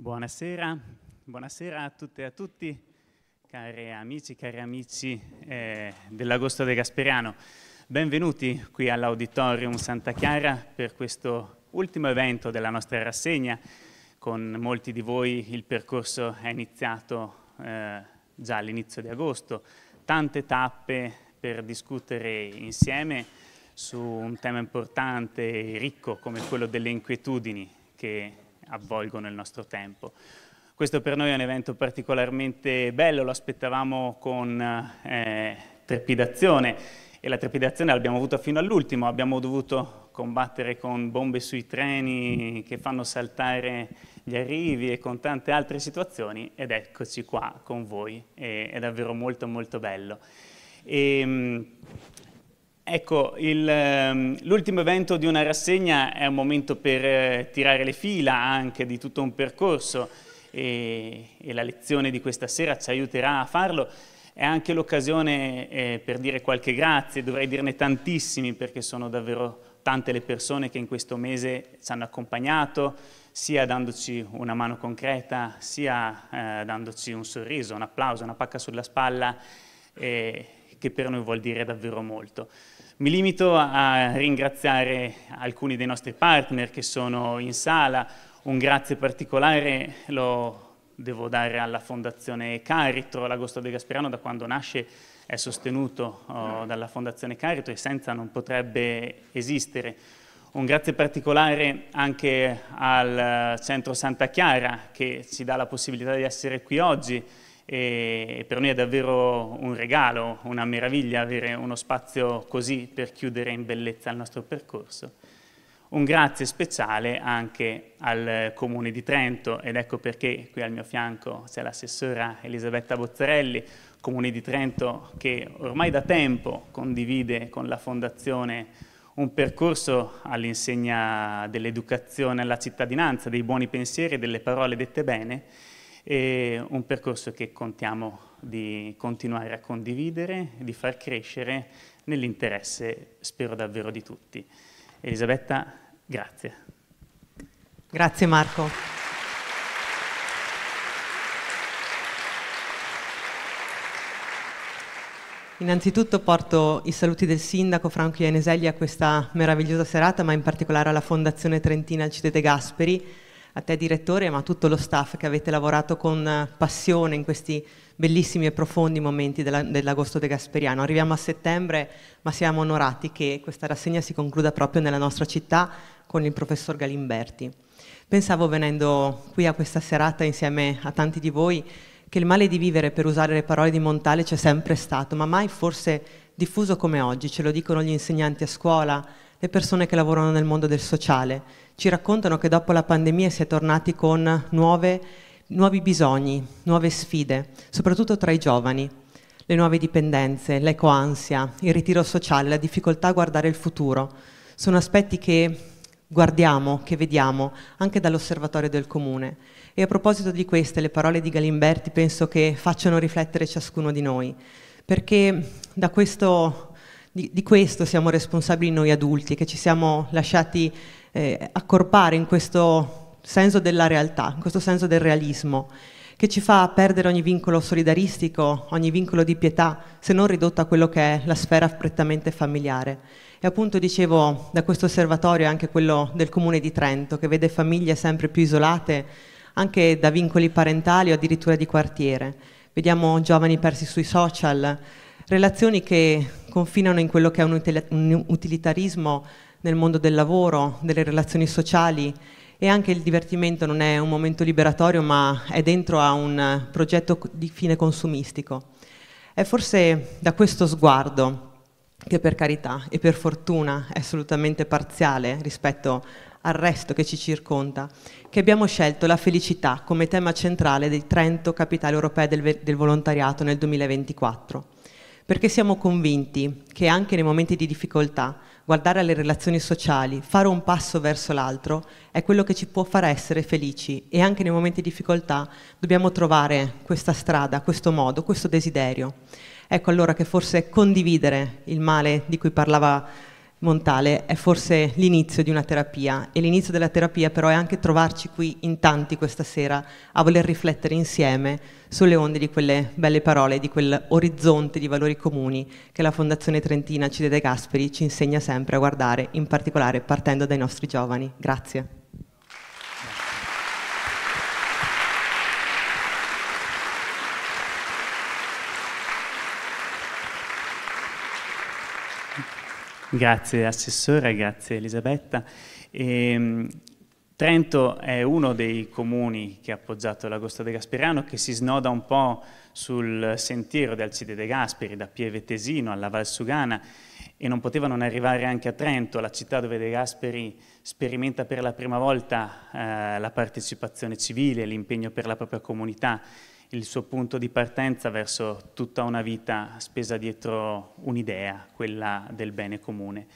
Buonasera, buonasera a tutte e a tutti, cari amici, cari amici eh, dell'Agosto de Gasperiano. Benvenuti qui all'Auditorium Santa Chiara per questo ultimo evento della nostra rassegna. Con molti di voi il percorso è iniziato eh, già all'inizio di agosto. Tante tappe per discutere insieme su un tema importante e ricco come quello delle inquietudini che avvolgono il nostro tempo. Questo per noi è un evento particolarmente bello, lo aspettavamo con eh, trepidazione e la trepidazione l'abbiamo avuta fino all'ultimo, abbiamo dovuto combattere con bombe sui treni che fanno saltare gli arrivi e con tante altre situazioni ed eccoci qua con voi, è, è davvero molto molto bello. E, ehm, Ecco, ehm, l'ultimo evento di una rassegna è un momento per eh, tirare le fila anche di tutto un percorso e, e la lezione di questa sera ci aiuterà a farlo. È anche l'occasione eh, per dire qualche grazie, dovrei dirne tantissimi perché sono davvero tante le persone che in questo mese ci hanno accompagnato, sia dandoci una mano concreta, sia eh, dandoci un sorriso, un applauso, una pacca sulla spalla, eh, che per noi vuol dire davvero molto. Mi limito a ringraziare alcuni dei nostri partner che sono in sala, un grazie particolare lo devo dare alla Fondazione Caritro, l'Agosto De Gasperano da quando nasce è sostenuto oh, dalla Fondazione Caritro e senza non potrebbe esistere. Un grazie particolare anche al Centro Santa Chiara che ci dà la possibilità di essere qui oggi, e per noi è davvero un regalo, una meraviglia avere uno spazio così per chiudere in bellezza il nostro percorso. Un grazie speciale anche al Comune di Trento ed ecco perché qui al mio fianco c'è l'assessora Elisabetta Bozzarelli, Comune di Trento che ormai da tempo condivide con la Fondazione un percorso all'insegna dell'educazione alla cittadinanza, dei buoni pensieri e delle parole dette bene e un percorso che contiamo di continuare a condividere, e di far crescere nell'interesse, spero davvero, di tutti. Elisabetta, grazie. Grazie Marco. Innanzitutto porto i saluti del sindaco Franco Ianeselli a questa meravigliosa serata, ma in particolare alla Fondazione Trentina Alcitete Gasperi, a te direttore, ma a tutto lo staff che avete lavorato con eh, passione in questi bellissimi e profondi momenti della, dell'agosto de Gasperiano. Arriviamo a settembre, ma siamo onorati che questa rassegna si concluda proprio nella nostra città con il professor Galimberti. Pensavo venendo qui a questa serata insieme a tanti di voi che il male di vivere, per usare le parole di Montale, c'è sempre stato, ma mai forse diffuso come oggi. Ce lo dicono gli insegnanti a scuola, le persone che lavorano nel mondo del sociale, ci raccontano che dopo la pandemia si è tornati con nuove, nuovi bisogni, nuove sfide, soprattutto tra i giovani. Le nuove dipendenze, l'ecoansia, il ritiro sociale, la difficoltà a guardare il futuro, sono aspetti che guardiamo, che vediamo anche dall'osservatorio del comune. E a proposito di queste, le parole di Galimberti penso che facciano riflettere ciascuno di noi, perché da questo di, di, questo siamo responsabili noi adulti, che ci siamo lasciati eh, accorpare in questo senso della realtà, in questo senso del realismo, che ci fa perdere ogni vincolo solidaristico, ogni vincolo di pietà, se non ridotto a quello che è la sfera prettamente familiare. E appunto dicevo, da questo osservatorio anche quello del comune di Trento, che vede famiglie sempre più isolate, anche da vincoli parentali o addirittura di quartiere. Vediamo giovani persi sui social, relazioni che confinano in quello che è un utilitarismo nel mondo del lavoro, delle relazioni sociali e anche il divertimento non è un momento liberatorio ma è dentro a un progetto di fine consumistico. È forse da questo sguardo che per carità e per fortuna è assolutamente parziale rispetto al resto che ci circonda, che abbiamo scelto la felicità come tema centrale dei 30 Capitale europee del, del volontariato nel 2024, perché siamo convinti che anche nei momenti di difficoltà guardare alle relazioni sociali, fare un passo verso l'altro, è quello che ci può far essere felici e anche nei momenti di difficoltà dobbiamo trovare questa strada, questo modo, questo desiderio. Ecco allora che forse condividere il male di cui parlava Montale è forse l'inizio di una terapia e l'inizio della terapia però è anche trovarci qui in tanti questa sera a voler riflettere insieme sulle onde di quelle belle parole, di quel orizzonte di valori comuni che la Fondazione Trentina Cide De Gasperi ci insegna sempre a guardare, in particolare partendo dai nostri giovani. Grazie. Grazie Assessore, grazie Elisabetta. E, ehm, Trento è uno dei comuni che ha appoggiato l'Agosto de Gasperiano che si snoda un po' sul sentiero del Cide de Gasperi, da Pieve Tesino alla Val Sugana e non poteva non arrivare anche a Trento, la città dove De Gasperi sperimenta per la prima volta eh, la partecipazione civile, l'impegno per la propria comunità il suo punto di partenza verso tutta una vita spesa dietro un'idea, quella del bene comune.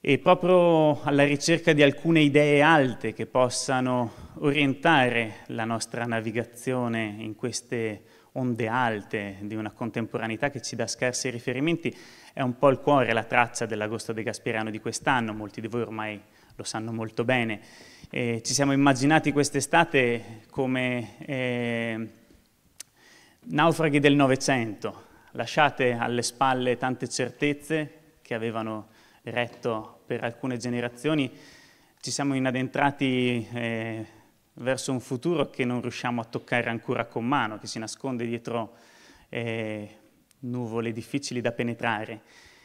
E proprio alla ricerca di alcune idee alte che possano orientare la nostra navigazione in queste onde alte di una contemporaneità che ci dà scarsi riferimenti, è un po' il cuore, la traccia dell'agosto de Gasperiano di quest'anno, molti di voi ormai lo sanno molto bene. Eh, ci siamo immaginati quest'estate come eh, Naufraghi del Novecento, lasciate alle spalle tante certezze che avevano retto per alcune generazioni, ci siamo inadentrati eh, verso un futuro che non riusciamo a toccare ancora con mano, che si nasconde dietro eh, nuvole difficili da penetrare.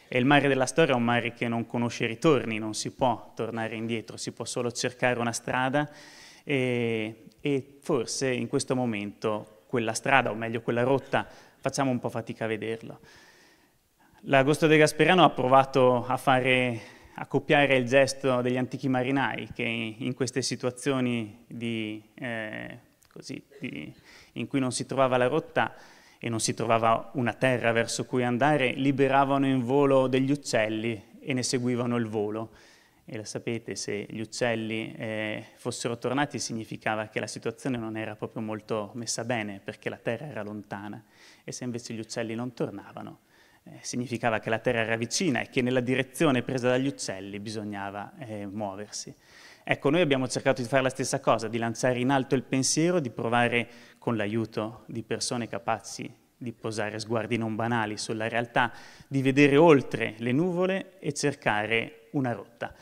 E il mare della storia è un mare che non conosce ritorni, non si può tornare indietro, si può solo cercare una strada e, e forse in questo momento quella strada, o meglio quella rotta, facciamo un po' fatica a vederla. L'Agosto de Gasperano ha provato a, fare, a copiare il gesto degli antichi marinai che in queste situazioni di, eh, così, di, in cui non si trovava la rotta e non si trovava una terra verso cui andare, liberavano in volo degli uccelli e ne seguivano il volo e la sapete, se gli uccelli eh, fossero tornati significava che la situazione non era proprio molto messa bene perché la terra era lontana e se invece gli uccelli non tornavano eh, significava che la terra era vicina e che nella direzione presa dagli uccelli bisognava eh, muoversi. Ecco, noi abbiamo cercato di fare la stessa cosa, di lanciare in alto il pensiero, di provare con l'aiuto di persone capaci di posare sguardi non banali sulla realtà, di vedere oltre le nuvole e cercare una rotta.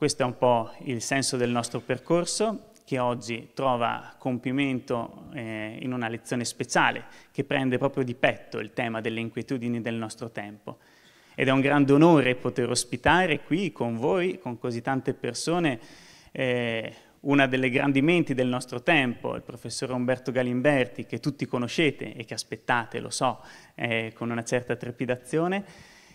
Questo è un po' il senso del nostro percorso che oggi trova compimento eh, in una lezione speciale che prende proprio di petto il tema delle inquietudini del nostro tempo. Ed è un grande onore poter ospitare qui con voi, con così tante persone, eh, una delle grandi menti del nostro tempo, il professor Umberto Galimberti, che tutti conoscete e che aspettate, lo so, eh, con una certa trepidazione.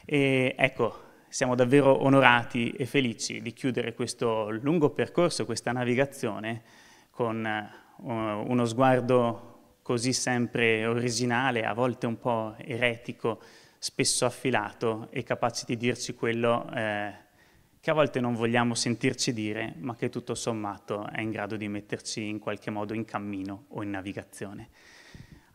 E, ecco, siamo davvero onorati e felici di chiudere questo lungo percorso, questa navigazione, con eh, uno sguardo così sempre originale, a volte un po' eretico, spesso affilato e capace di dirci quello eh, che a volte non vogliamo sentirci dire, ma che tutto sommato è in grado di metterci in qualche modo in cammino o in navigazione.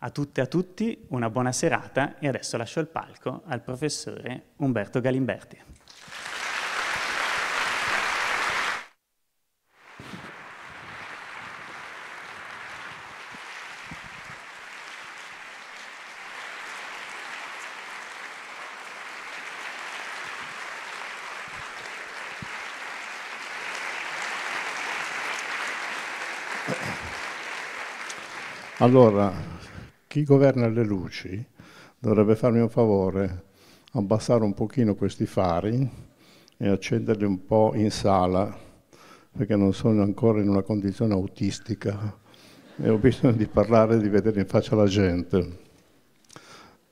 A tutte e a tutti una buona serata e adesso lascio il palco al professore Umberto Galimberti. Allora, chi governa le luci dovrebbe farmi un favore, abbassare un pochino questi fari e accenderli un po' in sala, perché non sono ancora in una condizione autistica e ho bisogno di parlare e di vedere in faccia la gente.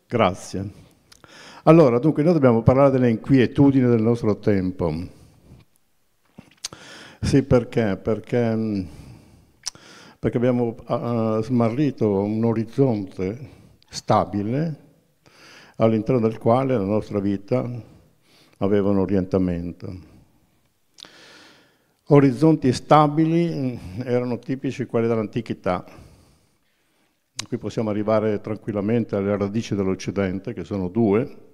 Grazie. Allora, dunque, noi dobbiamo parlare delle inquietudini del nostro tempo. Sì, perché? Perché perché abbiamo uh, smarrito un orizzonte stabile all'interno del quale la nostra vita aveva un orientamento. Orizzonti stabili mm, erano tipici quelli dell'antichità. Qui possiamo arrivare tranquillamente alle radici dell'Occidente, che sono due.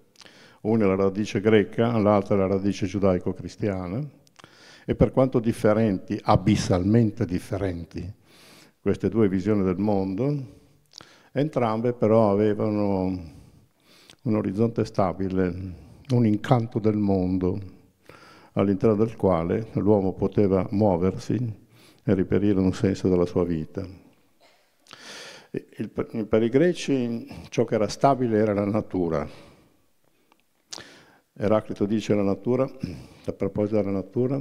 Una è la radice greca, l'altra è la radice giudaico-cristiana. E per quanto differenti, abissalmente differenti, queste due visioni del mondo, entrambe però avevano un orizzonte stabile, un incanto del mondo all'interno del quale l'uomo poteva muoversi e riperire un senso della sua vita. per i greci ciò che era stabile era la natura. Eraclito dice la natura, a proposito della natura,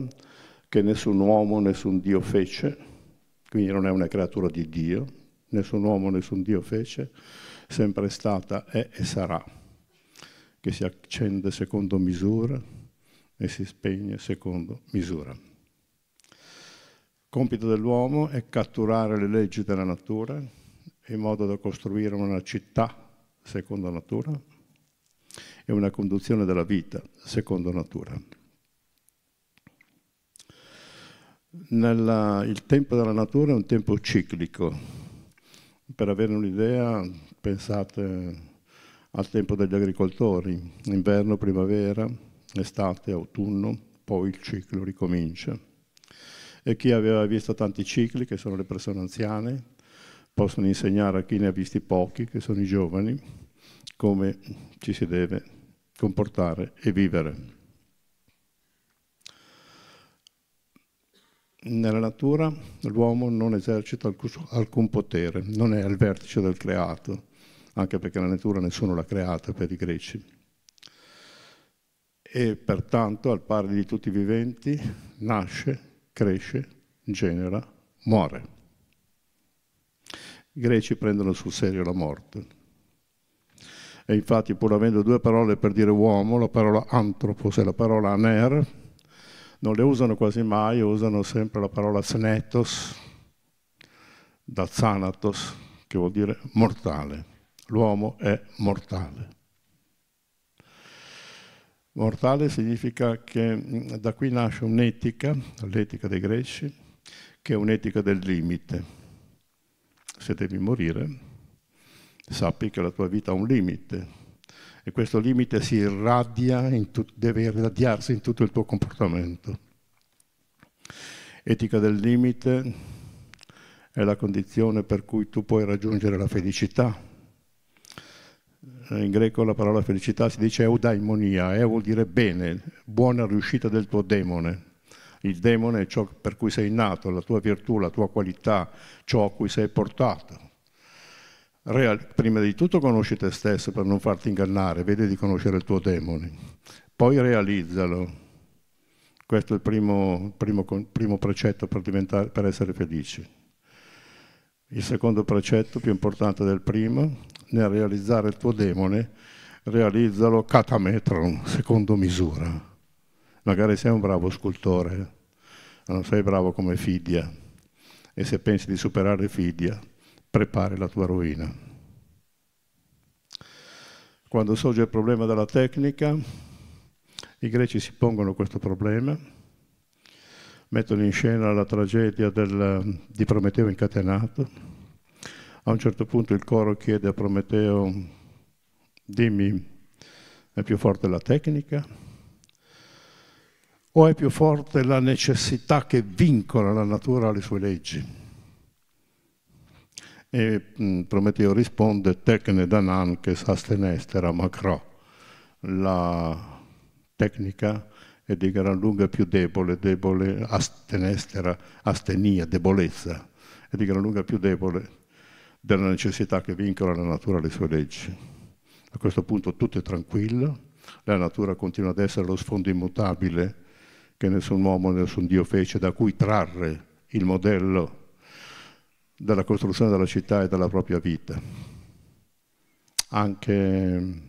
che nessun uomo, nessun Dio fece, quindi non è una creatura di Dio, nessun uomo, nessun Dio fece, sempre è stata, è e sarà, che si accende secondo misura e si spegne secondo misura. Compito dell'uomo è catturare le leggi della natura in modo da costruire una città secondo natura e una conduzione della vita secondo natura. Nella, eh, il tempo della natura è un tempo ciclico. Per avere un'idea, pensate al tempo degli agricoltori, inverno, primavera, estate, autunno, poi il ciclo ricomincia. E chi aveva visto tanti cicli, che sono le persone anziane, possono insegnare a chi ne ha visti pochi, che sono i giovani, come ci si deve comportare e vivere. nella natura l'uomo non esercita alcun, alcun, potere, non è al vertice del creato, anche perché la natura nessuno l'ha creata per i greci. E pertanto, al pari di tutti i viventi, nasce, cresce, genera, muore. I greci prendono sul serio la morte. E infatti, pur avendo due parole per dire uomo, la parola antropos e la parola aner, non le usano quasi mai, usano sempre la parola senetos, da zanatos, che vuol dire mortale. L'uomo è mortale. Mortale significa che mm, da qui nasce un'etica, l'etica dei greci, che è un'etica del limite. Se devi morire, sappi che la tua vita ha un limite, e questo limite si irradia, tut, deve irradiarsi in tutto il tuo comportamento. Etica del limite è la condizione per cui tu puoi raggiungere la felicità. In greco la parola felicità si dice eudaimonia, e vuol dire bene, buona riuscita del tuo demone. Il demone è ciò per cui sei nato, la tua virtù, la tua qualità, ciò a cui sei portato Real, prima di tutto conosci te stesso per non farti ingannare, vedi di conoscere il tuo demone, poi realizzalo. Questo è il primo, primo, primo precetto per, per essere felici. Il secondo precetto, più importante del primo, nel realizzare il tuo demone, realizzalo catametron, secondo misura. Magari sei un bravo scultore, ma non sei bravo come Fidia. E se pensi di superare Fidia, prepari la tua rovina. Quando sorge il problema della tecnica, i greci si pongono questo problema, mettono in scena la tragedia del, di Prometeo incatenato. A un certo punto il coro chiede a Prometeo, dimmi, è più forte la tecnica? O è più forte la necessità che vincola la natura alle sue leggi? e mm, Prometeo risponde tecne danan che sastenestera macro. La tecnica è di gran lunga più debole, debole astenestera, astenia, debolezza, è di gran lunga più debole della necessità che vincola la natura alle sue leggi. A questo punto tutto è tranquillo, la natura continua ad essere lo sfondo immutabile che nessun uomo, nessun Dio fece, da cui trarre il modello della costruzione della città e della propria vita. Anche,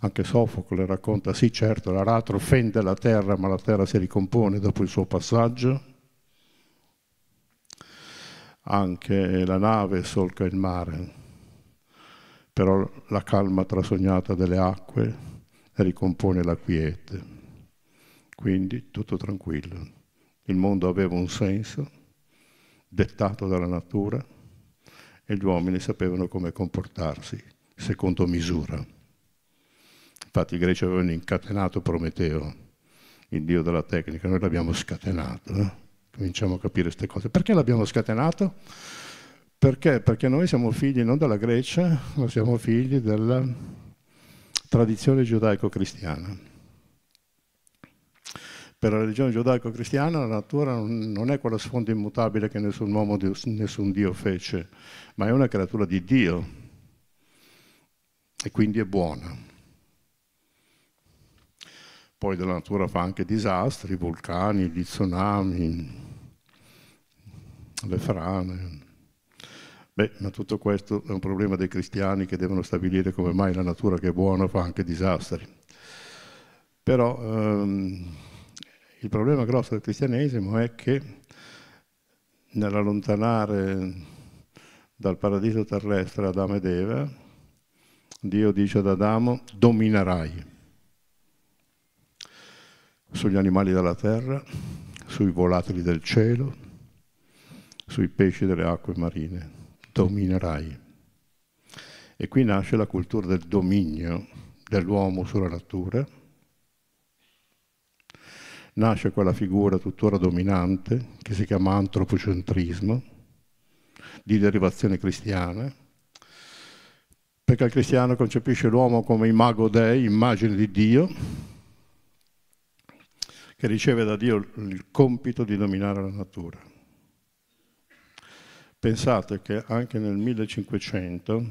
anche Sofocle racconta, sì certo, l'aratro fende la terra, ma la terra si ricompone dopo il suo passaggio. Anche la nave solca il mare, però la calma trasognata delle acque ricompone la quiete. Quindi tutto tranquillo. Il mondo aveva un senso, dettato dalla natura e gli uomini sapevano come comportarsi secondo misura. Infatti i greci avevano incatenato Prometeo, il dio della tecnica, noi l'abbiamo scatenato. Eh? Cominciamo a capire queste cose. Perché l'abbiamo scatenato? Perché? Perché noi siamo figli non della Grecia, ma siamo figli della tradizione giudaico-cristiana per la religione giudaico-cristiana la natura non è quello sfondo immutabile che nessun uomo, nessun Dio fece, ma è una creatura di Dio e quindi è buona. Poi della natura fa anche disastri, vulcani, gli tsunami, le frane. Beh, ma tutto questo è un problema dei cristiani che devono stabilire come mai la natura che è buona fa anche disastri. Però... Ehm, il problema grosso del cristianesimo è che nell'allontanare dal paradiso terrestre Adamo ed Eva, Dio dice ad Adamo, dominerai sugli animali della terra, sui volatili del cielo, sui pesci delle acque marine, dominerai. E qui nasce la cultura del dominio dell'uomo sulla natura, nasce quella figura tuttora dominante che si chiama antropocentrismo, di derivazione cristiana, perché il cristiano concepisce l'uomo come imago dei, immagine di Dio, che riceve da Dio il compito di dominare la natura. Pensate che anche nel 1500,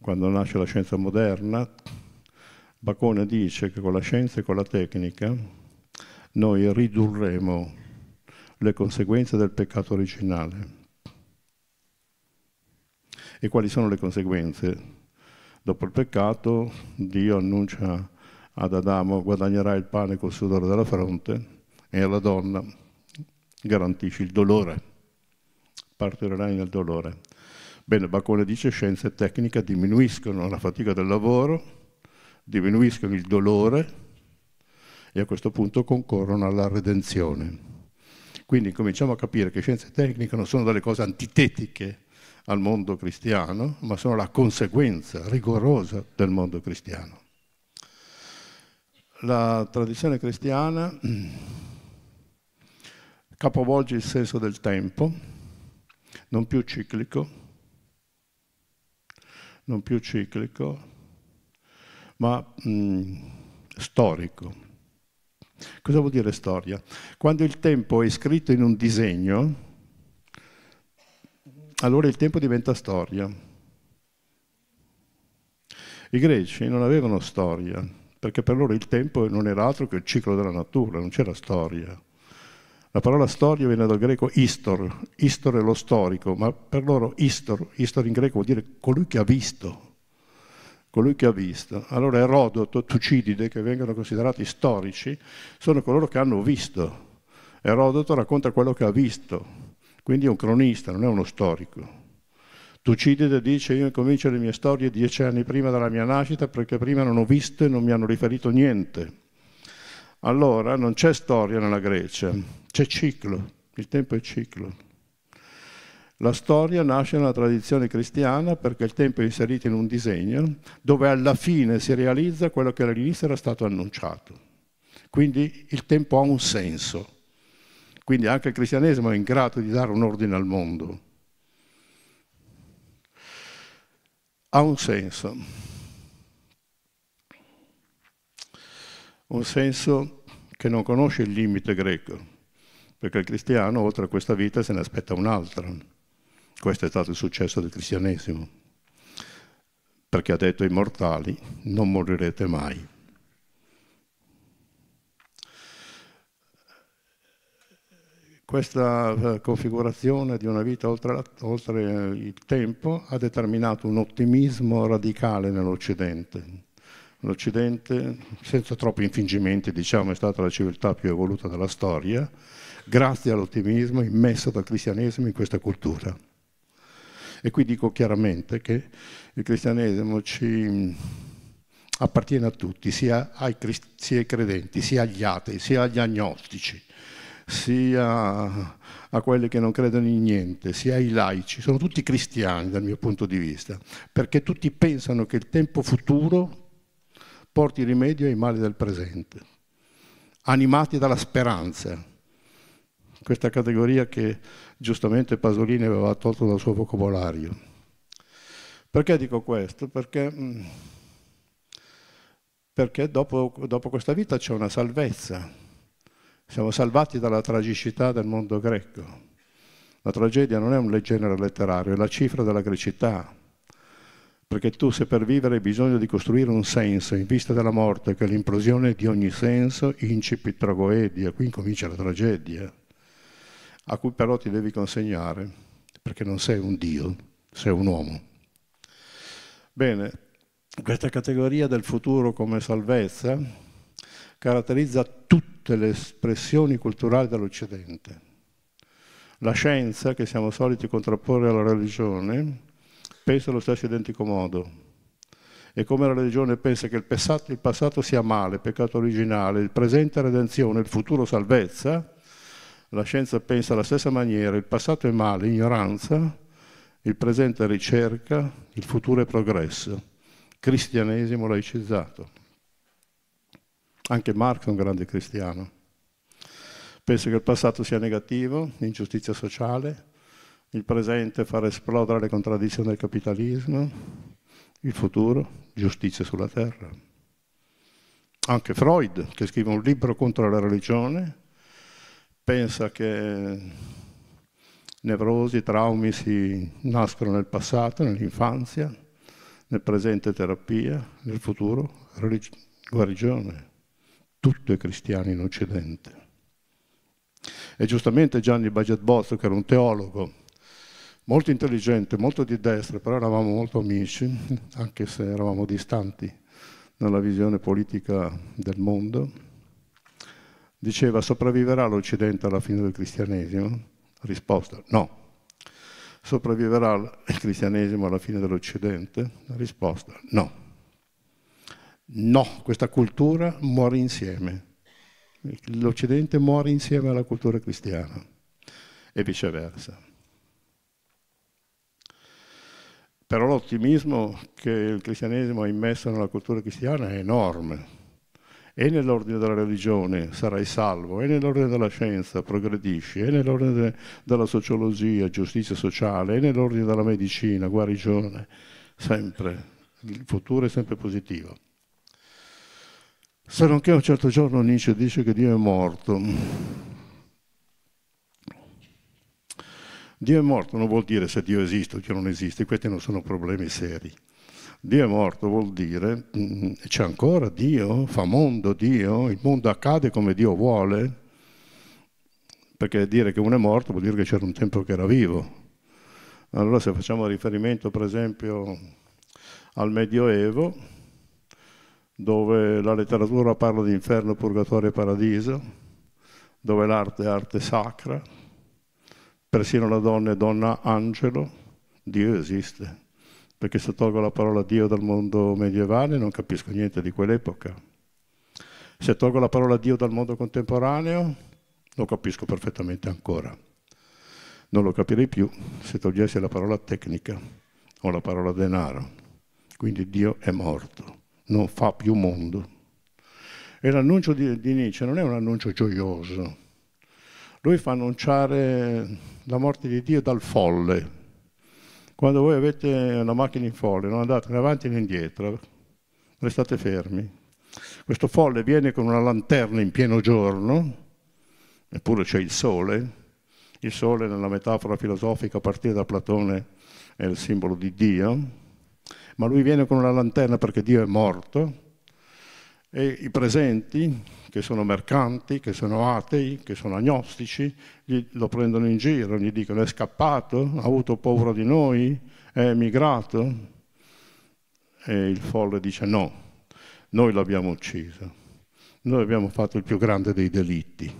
quando nasce la scienza moderna, Bacone dice che con la scienza e con la tecnica noi ridurremo le conseguenze del peccato originale. E quali sono le conseguenze? Dopo il peccato Dio annuncia ad Adamo guadagnerai il pane col sudore della fronte e alla donna garantisci il dolore, partirai nel dolore. Bene, Bacone dice scienza e tecnica diminuiscono la fatica del lavoro, diminuiscono il dolore, e a questo punto concorrono alla redenzione. Quindi cominciamo a capire che scienza e tecnica non sono delle cose antitetiche al mondo cristiano, ma sono la conseguenza rigorosa del mondo cristiano. La tradizione cristiana capovolge il senso del tempo, non più ciclico, non più ciclico, ma mh, mm, storico Cosa vuol dire storia? Quando il tempo è scritto in un disegno, allora il tempo diventa storia. I greci non avevano storia, perché per loro il tempo non era altro che il ciclo della natura, non c'era storia. La parola storia viene dal greco istor, istor è lo storico, ma per loro istor, istor in greco vuol dire colui che ha visto, colui che ha visto. Allora Erodoto, Tucidide, che vengono considerati storici, sono coloro che hanno visto. Erodoto racconta quello che ha visto, quindi è un cronista, non è uno storico. Tucidide dice io incomincio le mie storie dieci anni prima della mia nascita perché prima non ho visto e non mi hanno riferito niente. Allora non c'è storia nella Grecia, c'è ciclo, il tempo è ciclo. La storia nasce nella tradizione cristiana perché il tempo è inserito in un disegno dove alla fine si realizza quello che all'inizio era stato annunciato. Quindi il tempo ha un senso. Quindi anche il cristianesimo è in grado di dare un ordine al mondo. Ha un senso. Un senso che non conosce il limite greco, perché il cristiano oltre a questa vita se ne aspetta un'altra. Questo è stato il successo del cristianesimo, perché ha detto ai mortali non morirete mai. Questa eh, configurazione di una vita oltre, oltre il tempo ha determinato un ottimismo radicale nell'Occidente, l'Occidente, senza troppi infingimenti, diciamo, è stata la civiltà più evoluta della storia, grazie all'ottimismo immesso dal cristianesimo in questa cultura. E qui dico chiaramente che il cristianesimo ci mm, appartiene a tutti, sia ai, sia ai credenti, sia agli atei, sia agli agnostici, sia a quelli che non credono in niente, sia ai laici, sono tutti cristiani dal mio punto di vista, perché tutti pensano che il tempo futuro porti rimedio ai mali del presente, animati dalla speranza questa categoria che giustamente Pasolini aveva tolto dal suo vocabolario. Perché dico questo? Perché, mm, perché dopo, dopo questa vita c'è una salvezza, siamo salvati dalla tragicità del mondo greco. La tragedia non è un genere letterario, è la cifra della grecità, perché tu se per vivere hai bisogno di costruire un senso in vista della morte, che è l'implosione di ogni senso, incipit tragoedia, qui incomincia la tragedia a cui però ti devi consegnare, perché non sei un Dio, sei un uomo. Bene, questa categoria del futuro come salvezza caratterizza tutte le espressioni culturali dell'Occidente. La scienza, che siamo soliti contrapporre alla religione, pensa allo stesso identico modo. E come la religione pensa che il passato, il passato sia male, peccato originale, il presente redenzione, il futuro salvezza, la scienza pensa alla stessa maniera, il passato è male, ignoranza, il presente è ricerca, il futuro è progresso, cristianesimo laicizzato. Anche Marx è un grande cristiano. Penso che il passato sia negativo, ingiustizia sociale, il presente far esplodere le contraddizioni del capitalismo, il futuro, giustizia sulla terra. Anche Freud, che scrive un libro contro la religione, pensa che nevrosi, traumi si nascono nel passato, nell'infanzia, nel presente terapia, nel futuro guarigione. Tutto è cristiano in Occidente. E giustamente Gianni Baget Bozzo, che era un teologo molto intelligente, molto di destra, però eravamo molto amici, anche se eravamo distanti nella visione politica del mondo, Diceva, sopravviverà l'Occidente alla fine del cristianesimo? Risposta, no. Sopravviverà il cristianesimo alla fine dell'Occidente? Risposta, no. No, questa cultura muore insieme. L'Occidente muore insieme alla cultura cristiana e viceversa. Però l'ottimismo che il cristianesimo ha immesso nella cultura cristiana è enorme e nell'ordine della religione sarai salvo, e nell'ordine della scienza progredisci, e nell'ordine de della sociologia, giustizia sociale, e nell'ordine della medicina, guarigione, sempre, il futuro è sempre positivo. Se non che un certo giorno Nietzsche dice che Dio è morto. Dio è morto non vuol dire se Dio esiste o che non esiste, questi non sono problemi seri. Dio è morto vuol dire mm, c'è ancora Dio, fa mondo Dio, il mondo accade come Dio vuole, perché dire che uno è morto vuol dire che c'era un tempo che era vivo. Allora se facciamo riferimento per esempio al Medioevo, dove la letteratura parla di inferno, purgatorio e paradiso, dove l'arte è arte sacra, persino la donna è donna angelo, Dio esiste perché se tolgo la parola Dio dal mondo medievale non capisco niente di quell'epoca. Se tolgo la parola Dio dal mondo contemporaneo lo capisco perfettamente ancora. Non lo capirei più se togliessi la parola tecnica o la parola denaro. Quindi Dio è morto, non fa più mondo. E l'annuncio di, di Nietzsche non è un annuncio gioioso. Lui fa annunciare la morte di Dio dal folle, quando voi avete una macchina in folle, non andate né avanti né indietro, restate fermi. Questo folle viene con una lanterna in pieno giorno, eppure c'è il sole. Il sole nella metafora filosofica a partire da Platone è il simbolo di Dio, ma lui viene con una lanterna perché Dio è morto e i presenti che sono mercanti, che sono atei, che sono agnostici, gli, lo prendono in giro, gli dicono è scappato, ha avuto paura di noi, è emigrato. E il folle dice no, noi l'abbiamo ucciso, noi abbiamo fatto il più grande dei delitti.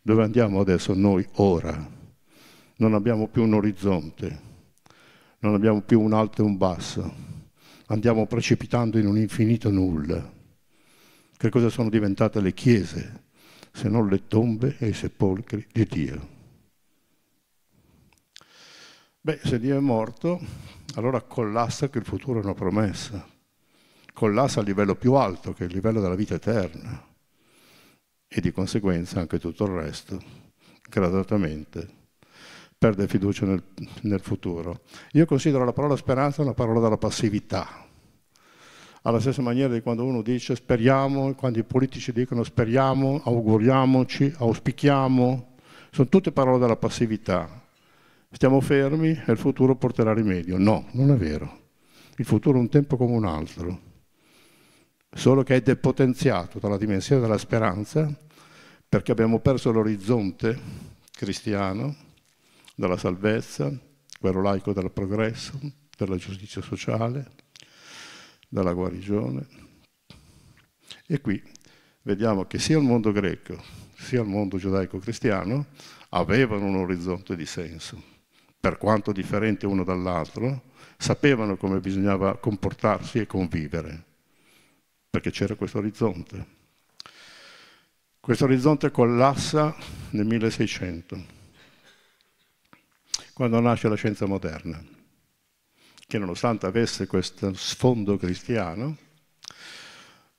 Dove andiamo adesso noi ora? Non abbiamo più un orizzonte, non abbiamo più un alto e un basso, andiamo precipitando in un infinito nulla che cosa sono diventate le chiese se non le tombe e i sepolcri di Dio? Beh, se Dio è morto, allora collassa che il futuro è una promessa, collassa a livello più alto che il livello della vita eterna e di conseguenza anche tutto il resto, gradatamente, perde fiducia nel, nel futuro. Io considero la parola speranza una parola della passività, alla stessa maniera di quando uno dice speriamo, quando i politici dicono speriamo, auguriamoci, auspichiamo, sono tutte parole della passività. Stiamo fermi e il futuro porterà rimedio. No, non è vero. Il futuro è un tempo come un altro, solo che è depotenziato dalla dimensione della speranza perché abbiamo perso l'orizzonte cristiano della salvezza, quello laico del progresso, della giustizia sociale, dalla guarigione. E qui vediamo che sia il mondo greco sia il mondo giudaico-cristiano avevano un orizzonte di senso, per quanto differente uno dall'altro, sapevano come bisognava comportarsi e convivere, perché c'era questo orizzonte. Questo orizzonte collassa nel 1600, quando nasce la scienza moderna che nonostante avesse questo sfondo cristiano,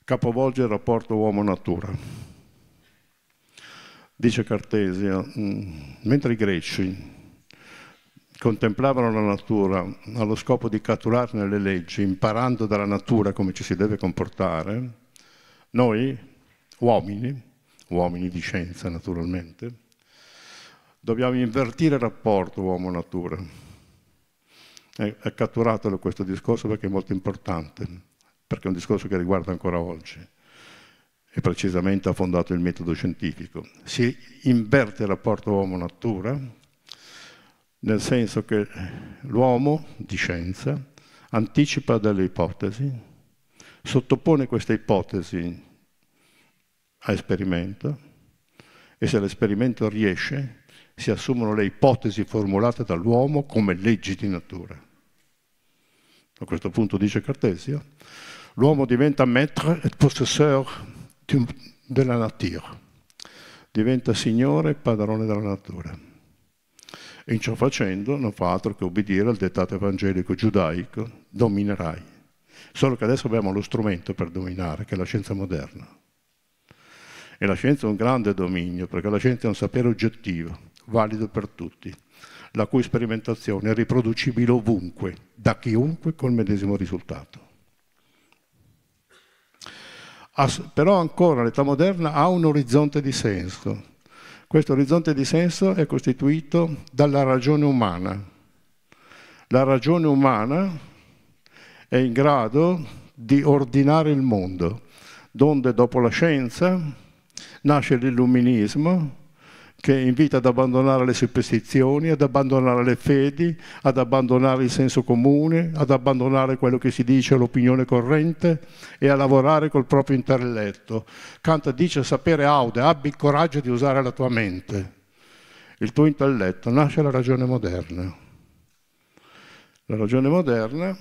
capovolge il rapporto uomo-natura. Dice Cartesio, mm, mentre i greci contemplavano la natura allo scopo di catturarne le leggi, imparando dalla natura come ci si deve comportare, noi uomini, uomini di scienza naturalmente, dobbiamo invertire il rapporto uomo-natura e, e catturatelo questo discorso perché è molto importante, perché è un discorso che riguarda ancora oggi e precisamente ha fondato il metodo scientifico. Si inverte il rapporto uomo-natura, nel senso che l'uomo di scienza anticipa delle ipotesi, sottopone queste ipotesi a esperimento e se l'esperimento riesce si assumono le ipotesi formulate dall'uomo come leggi di natura a questo punto dice Cartesia, l'uomo diventa maître e possesseur della natura, diventa signore e padrone della natura. In ciò facendo non fa altro che obbedire al dettato evangelico giudaico, dominerai. Solo che adesso abbiamo lo strumento per dominare, che è la scienza moderna. E la scienza è un grande dominio, perché la scienza è un sapere oggettivo, valido per tutti, la cui sperimentazione è riproducibile ovunque, da chiunque col medesimo risultato. As, però ancora l'età moderna ha un orizzonte di senso. Questo orizzonte di senso è costituito dalla ragione umana. La ragione umana è in grado di ordinare il mondo, donde dopo la scienza nasce l'illuminismo, che invita ad abbandonare le superstizioni, ad abbandonare le fedi, ad abbandonare il senso comune, ad abbandonare quello che si dice l'opinione corrente e a lavorare col proprio intelletto. Kant dice sapere aude, abbi il coraggio di usare la tua mente, il tuo intelletto, nasce la ragione moderna. La ragione moderna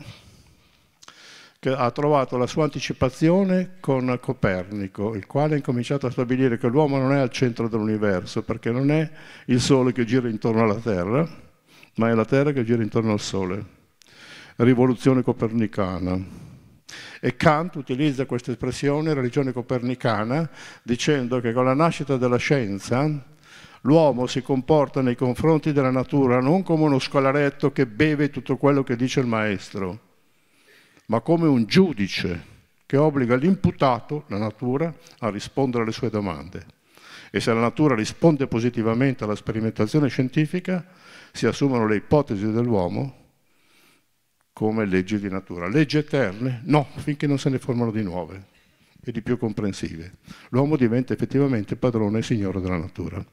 ha trovato la sua anticipazione con Copernico, il quale ha incominciato a stabilire che l'uomo non è al centro dell'universo, perché non è il Sole che gira intorno alla Terra, ma è la Terra che gira intorno al Sole. Rivoluzione copernicana. E Kant utilizza questa espressione, religione copernicana, dicendo che con la nascita della scienza l'uomo si comporta nei confronti della natura non come uno scolaretto che beve tutto quello che dice il maestro, ma come un giudice che obbliga l'imputato, la natura, a rispondere alle sue domande. E se la natura risponde positivamente alla sperimentazione scientifica, si assumono le ipotesi dell'uomo come leggi di natura. Leggi eterne? No, finché non se ne formano di nuove e di più comprensive. L'uomo diventa effettivamente padrone e signore della natura,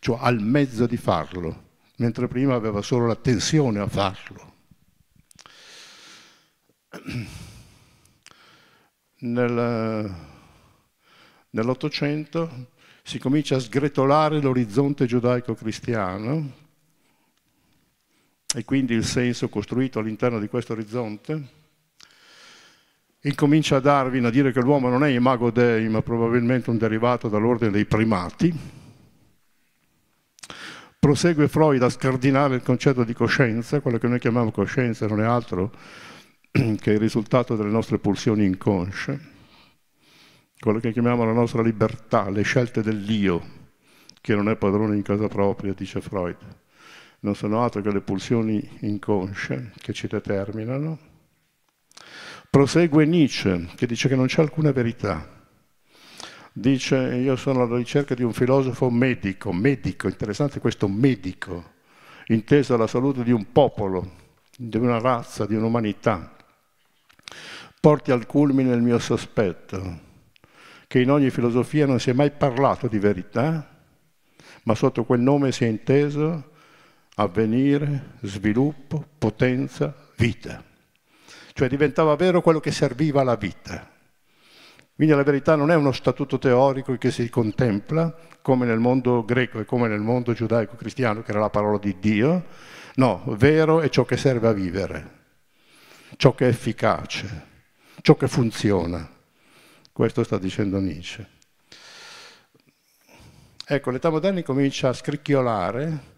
cioè ha il mezzo di farlo, mentre prima aveva solo la tensione a farlo. Nel, eh, nell'Ottocento si comincia a sgretolare l'orizzonte giudaico-cristiano e quindi il senso costruito all'interno di questo orizzonte. Incomincia Darwin a dire che l'uomo non è mago dei, ma probabilmente un derivato dall'ordine dei primati. Prosegue Freud a scardinare il concetto di coscienza, quello che noi chiamiamo coscienza non è altro che è il risultato delle nostre pulsioni inconsce, quello che chiamiamo la nostra libertà, le scelte dell'io, che non è padrone in casa propria, dice Freud, non sono altro che le pulsioni inconsce che ci determinano. Prosegue Nietzsche, che dice che non c'è alcuna verità. Dice, io sono alla ricerca di un filosofo medico, medico, interessante questo medico, inteso alla salute di un popolo, di una razza, di un'umanità porti al culmine il mio sospetto, che in ogni filosofia non si è mai parlato di verità, ma sotto quel nome si è inteso avvenire, sviluppo, potenza, vita. Cioè diventava vero quello che serviva alla vita. Quindi la verità non è uno statuto teorico che si contempla, come nel mondo greco e come nel mondo giudaico-cristiano, che era la parola di Dio. No, vero è ciò che serve a vivere, ciò che è efficace, ciò che funziona. Questo sta dicendo Nietzsche. Ecco, l'età moderna comincia a scricchiolare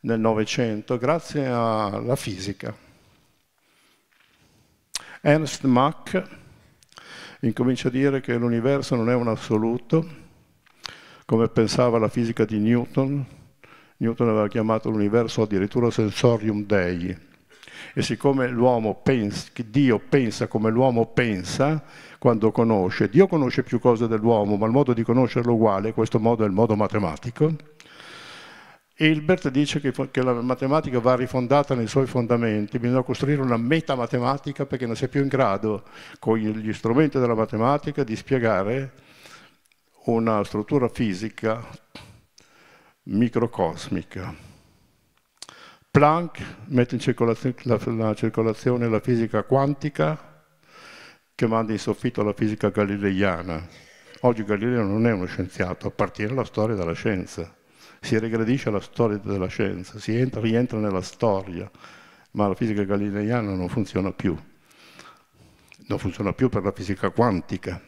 nel Novecento grazie alla fisica. Ernst Mach incomincia a dire che l'universo non è un assoluto, come pensava la fisica di Newton. Newton aveva chiamato l'universo addirittura sensorium dei, e siccome pensa, Dio pensa come l'uomo pensa quando conosce, Dio conosce più cose dell'uomo, ma il modo di conoscerlo è uguale, questo modo è il modo matematico. Hilbert dice che, che, la matematica va rifondata nei suoi fondamenti, bisogna costruire una metamatematica perché non si è più in grado, con gli strumenti della matematica, di spiegare una struttura fisica microcosmica. Planck mette in circolazione la, la, circolazione la fisica quantica che manda in soffitto la fisica galileiana. Oggi Galileo non è uno scienziato, appartiene alla storia della scienza. Si regredisce alla storia della scienza, si entra, rientra nella storia, ma la fisica galileiana non funziona più. Non funziona più per la fisica quantica.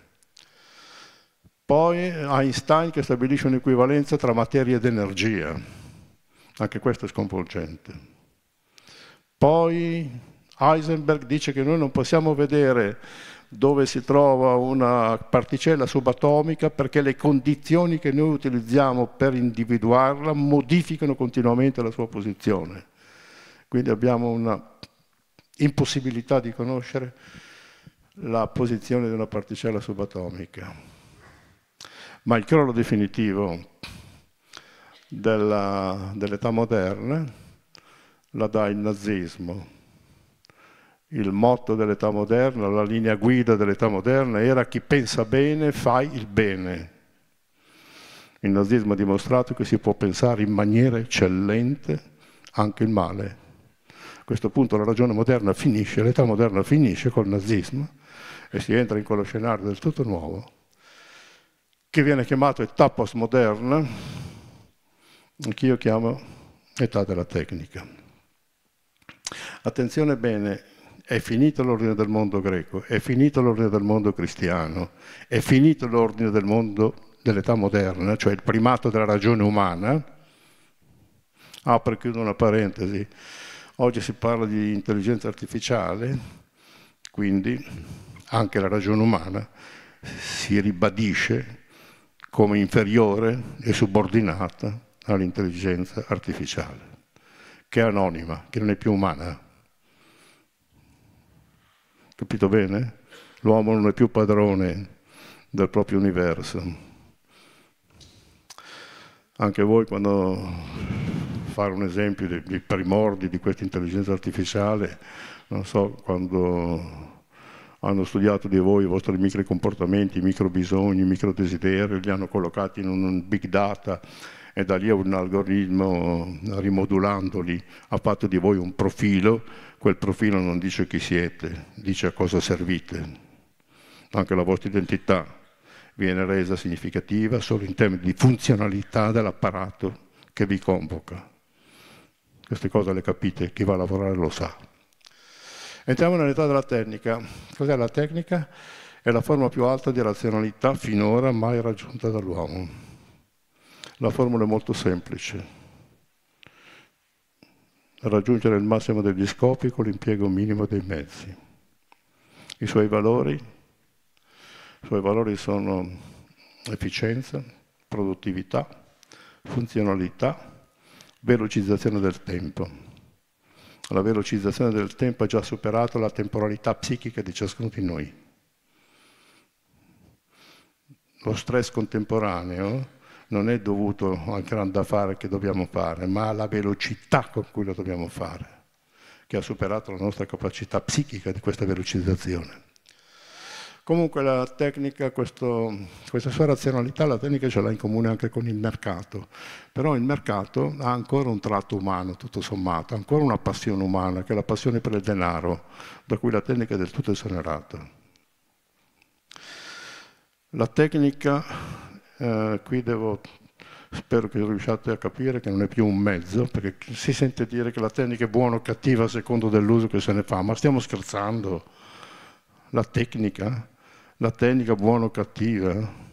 Poi Einstein che stabilisce un'equivalenza tra materia ed energia anche questo è sconvolgente. Poi Heisenberg dice che noi non possiamo vedere dove si trova una particella subatomica perché le condizioni che noi utilizziamo per individuarla modificano continuamente la sua posizione. Quindi abbiamo una impossibilità di conoscere la posizione di una particella subatomica. Ma il crollo definitivo dell'età moderna la dà il nazismo. Il motto dell'età moderna, la linea guida dell'età moderna era chi pensa bene fa il bene. Il nazismo ha dimostrato che si può pensare in maniera eccellente anche il male. A questo punto la ragione moderna finisce, l'età moderna finisce col nazismo e si entra in quello scenario del tutto nuovo, che viene chiamato età postmoderna, che io chiamo età della tecnica. Attenzione bene, è finito l'ordine del mondo greco, è finito l'ordine del mondo cristiano, è finito l'ordine del mondo dell'età moderna, cioè il primato della ragione umana. Apro ah, e chiudo una parentesi. Oggi si parla di intelligenza artificiale, quindi anche la ragione umana si ribadisce come inferiore e subordinata all'intelligenza artificiale, che è anonima, che non è più umana. Capito bene? L'uomo non è più padrone del proprio universo. Anche voi quando fare un esempio dei primordi di questa intelligenza artificiale, non so, quando hanno studiato di voi i vostri microcomportamenti, i micro bisogni, i micro desideri, li hanno collocati in un big data e da lì un algoritmo rimodulandoli ha fatto di voi un profilo, quel profilo non dice chi siete, dice a cosa servite. Anche la vostra identità viene resa significativa solo in termini di funzionalità dell'apparato che vi convoca. Queste cose le capite, chi va a lavorare lo sa. Entriamo nell'età della tecnica. Cos'è la tecnica? È la forma più alta di razionalità finora mai raggiunta dall'uomo la formula è molto semplice. Raggiungere il massimo degli scopi con l'impiego minimo dei mezzi. I suoi valori, i suoi valori sono efficienza, produttività, funzionalità, velocizzazione del tempo. La velocizzazione del tempo ha già superato la temporalità psichica di ciascuno di noi. Lo stress contemporaneo non è dovuto al grande affare che dobbiamo fare, ma alla velocità con cui lo dobbiamo fare, che ha superato la nostra capacità psichica di questa velocizzazione. Comunque la tecnica, questo, questa sua razionalità, la tecnica ce l'ha in comune anche con il mercato, però il mercato ha ancora un tratto umano, tutto sommato, ancora una passione umana, che è la passione per il denaro, da cui la tecnica è del tutto esonerata. La tecnica eh, qui devo, spero che riusciate a capire che non è più un mezzo, perché si sente dire che la tecnica è buona o cattiva a secondo dell'uso che se ne fa, ma stiamo scherzando. La tecnica, la tecnica buona o cattiva,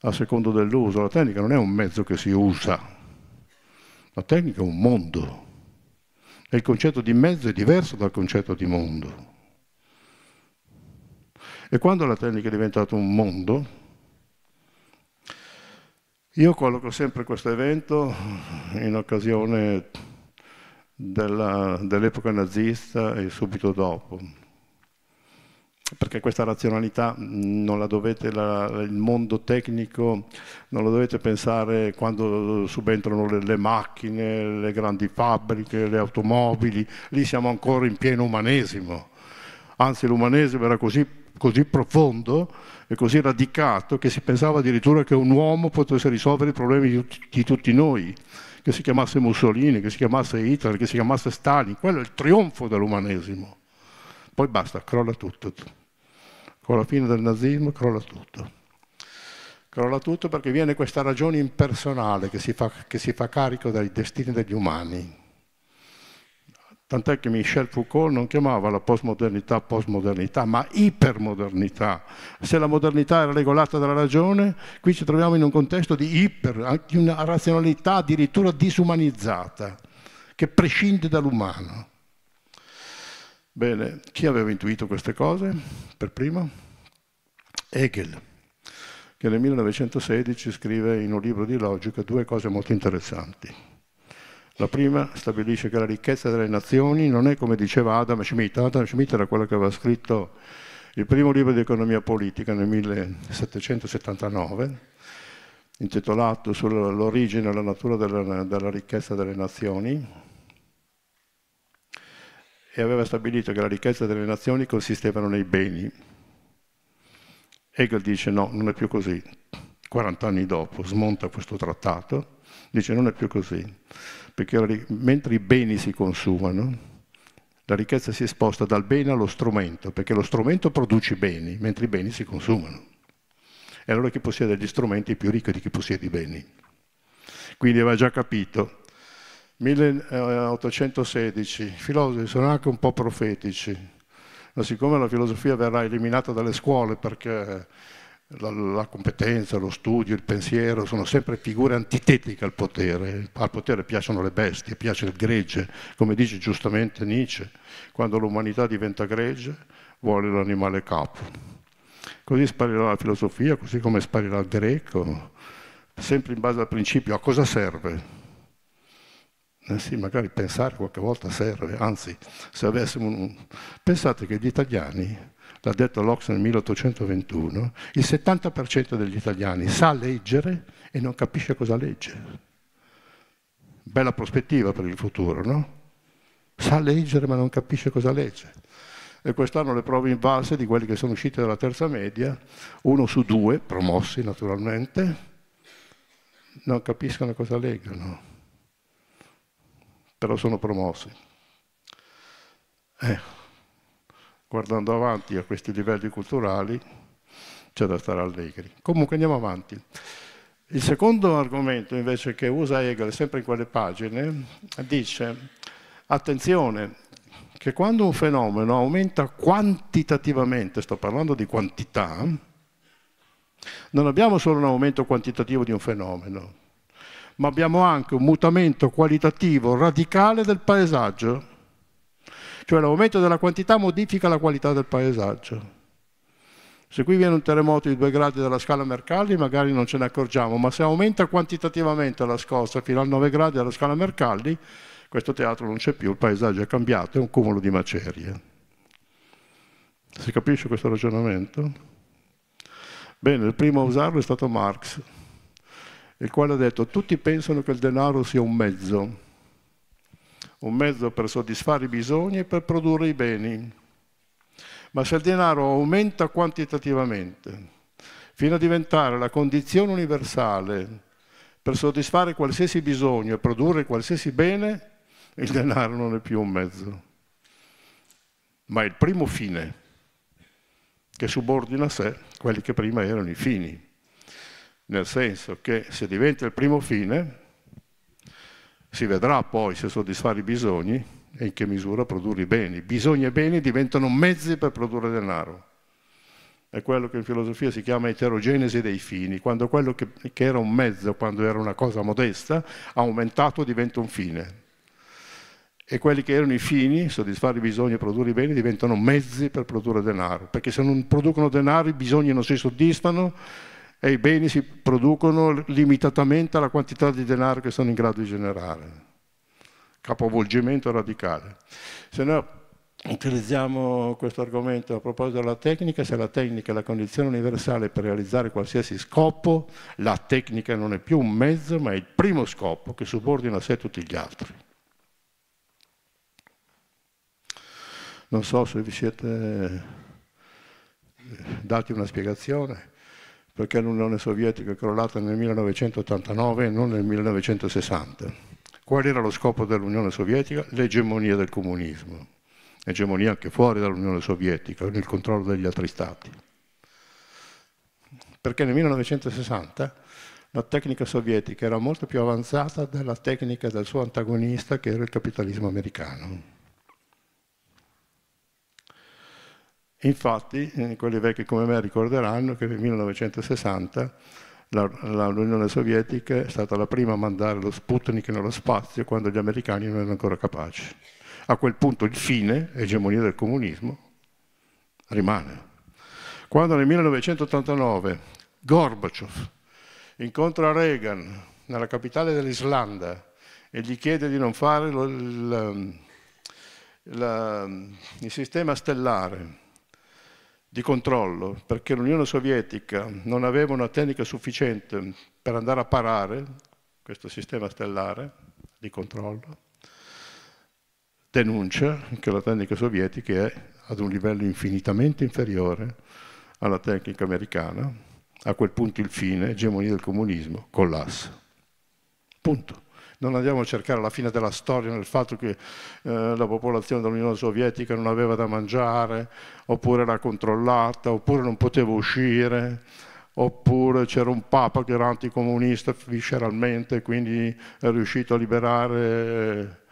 a secondo dell'uso, la tecnica non è un mezzo che si usa, la tecnica è un mondo. E il concetto di mezzo è diverso dal concetto di mondo. E quando la tecnica è diventata un mondo, io colloco sempre questo evento in occasione dell'epoca nazista e subito dopo, perché questa razionalità non la dovete, la, il mondo tecnico non lo dovete pensare quando subentrano le, le, macchine, le grandi fabbriche, le automobili, lì siamo ancora in pieno umanesimo, anzi l'umanesimo era così così profondo e così radicato che si pensava addirittura che un uomo potesse risolvere i problemi di, di tutti noi, che si chiamasse Mussolini, che si chiamasse Hitler, che si chiamasse Stalin. Quello è il trionfo dell'umanesimo. Poi basta, crolla tutto. Con la fine del nazismo crolla tutto crolla tutto perché viene questa ragione impersonale che si fa, che si fa carico dei destini degli umani. Tant'è che Michel Foucault non chiamava la postmodernità postmodernità, ma ipermodernità. Se la modernità era regolata dalla ragione, qui ci troviamo in un contesto di iper, anche una razionalità addirittura disumanizzata, che prescinde dall'umano. Bene, chi aveva intuito queste cose per primo? Hegel, che nel 1916 scrive in un libro di logica due cose molto interessanti. La prima stabilisce che la ricchezza delle nazioni non è come diceva Adam Schmidt. Adam Schmidt era quello che aveva scritto il primo libro di economia politica nel 1779, intitolato sull'origine e la natura della, della ricchezza delle nazioni, e aveva stabilito che la ricchezza delle nazioni consistevano nei beni. Hegel dice no, non è più così. 40 anni dopo smonta questo trattato, dice non è più così perché mentre i beni si consumano, la ricchezza si sposta dal bene allo strumento, perché lo strumento produce i beni, mentre i beni si consumano. E allora chi possiede gli strumenti è più ricco di chi possiede i beni. Quindi aveva già capito. 1816, eh, i filosofi sono anche un po' profetici, ma siccome la filosofia verrà eliminata dalle scuole perché la, la, competenza, lo studio, il pensiero sono sempre figure antitetiche al potere. Al potere piacciono le bestie, piace il gregge, come dice giustamente Nietzsche, quando l'umanità diventa gregge vuole l'animale capo. Così sparirà la filosofia, così come sparirà il greco, sempre in base al principio a cosa serve. Eh sì, magari pensare qualche volta serve, anzi, se avessimo un... Pensate che gli italiani l'ha detto l'Ox nel 1821, il 70% degli italiani sa leggere e non capisce cosa legge. Bella prospettiva per il futuro, no? Sa leggere ma non capisce cosa legge. E quest'anno le prove invalse di quelli che sono usciti dalla terza media, uno su due, promossi naturalmente, non capiscono cosa leggono, però sono promossi. Eh guardando avanti a questi livelli culturali, c'è da stare allegri. Comunque andiamo avanti. Il secondo argomento invece che usa Hegel, sempre in quelle pagine, dice attenzione che quando un fenomeno aumenta quantitativamente, sto parlando di quantità, non abbiamo solo un aumento quantitativo di un fenomeno, ma abbiamo anche un mutamento qualitativo radicale del paesaggio cioè l'aumento della quantità modifica la qualità del paesaggio. Se qui viene un terremoto di 2 gradi dalla scala Mercalli magari non ce ne accorgiamo, ma se aumenta quantitativamente la scossa fino a 9 gradi dalla scala Mercalli, questo teatro non c'è più, il paesaggio è cambiato, è un cumulo di macerie. Si capisce questo ragionamento? Bene, il primo a usarlo è stato Marx, il quale ha detto tutti pensano che il denaro sia un mezzo, un mezzo per soddisfare i bisogni e per produrre i beni. Ma se il denaro aumenta quantitativamente, fino a diventare la condizione universale per soddisfare qualsiasi bisogno e produrre qualsiasi bene, il denaro non è più un mezzo, ma è il primo fine che subordina a sé quelli che prima erano i fini. Nel senso che se diventa il primo fine, si vedrà poi se soddisfare i bisogni e in che misura produrre i beni. Bisogni e beni diventano mezzi per produrre denaro. È quello che in filosofia si chiama eterogenesi dei fini, quando quello che, che era un mezzo, quando era una cosa modesta, aumentato diventa un fine. E quelli che erano i fini, soddisfare i bisogni e produrre i beni, diventano mezzi per produrre denaro, perché se non producono denaro i bisogni non si soddisfano e i beni si producono limitatamente alla quantità di denaro che sono in grado di generare. Capovolgimento radicale. Se noi utilizziamo questo argomento a proposito della tecnica, se la tecnica è la condizione universale per realizzare qualsiasi scopo, la tecnica non è più un mezzo, ma è il primo scopo che subordina a sé tutti gli altri. Non so se vi siete eh, dati una spiegazione perché l'Unione Sovietica è crollata nel 1989 e non nel 1960. Qual era lo scopo dell'Unione Sovietica? L'egemonia del comunismo, egemonia anche fuori dall'Unione Sovietica, nel controllo degli altri stati. Perché nel 1960 la tecnica sovietica era molto più avanzata della tecnica del suo antagonista che era il capitalismo americano. Infatti, eh, quelli vecchi come me ricorderanno che nel 1960 l'Unione Sovietica è stata la prima a mandare lo Sputnik nello spazio quando gli americani non erano ancora capaci. A quel punto il fine, egemonia del comunismo, rimane. Quando nel 1989 Gorbaciov incontra Reagan nella capitale dell'Islanda e gli chiede di non fare il, il, il, il sistema stellare, di controllo, perché l'Unione Sovietica non aveva una tecnica sufficiente per andare a parare questo sistema stellare di controllo, denuncia che la tecnica sovietica è ad un livello infinitamente inferiore alla tecnica americana, a quel punto il fine, egemonia del comunismo, collassa. Punto non andiamo a cercare la fine della storia nel fatto che eh, la popolazione dell'Unione Sovietica non aveva da mangiare, oppure era controllata, oppure non poteva uscire, oppure c'era un papa che era anticomunista visceralmente, quindi è riuscito a liberare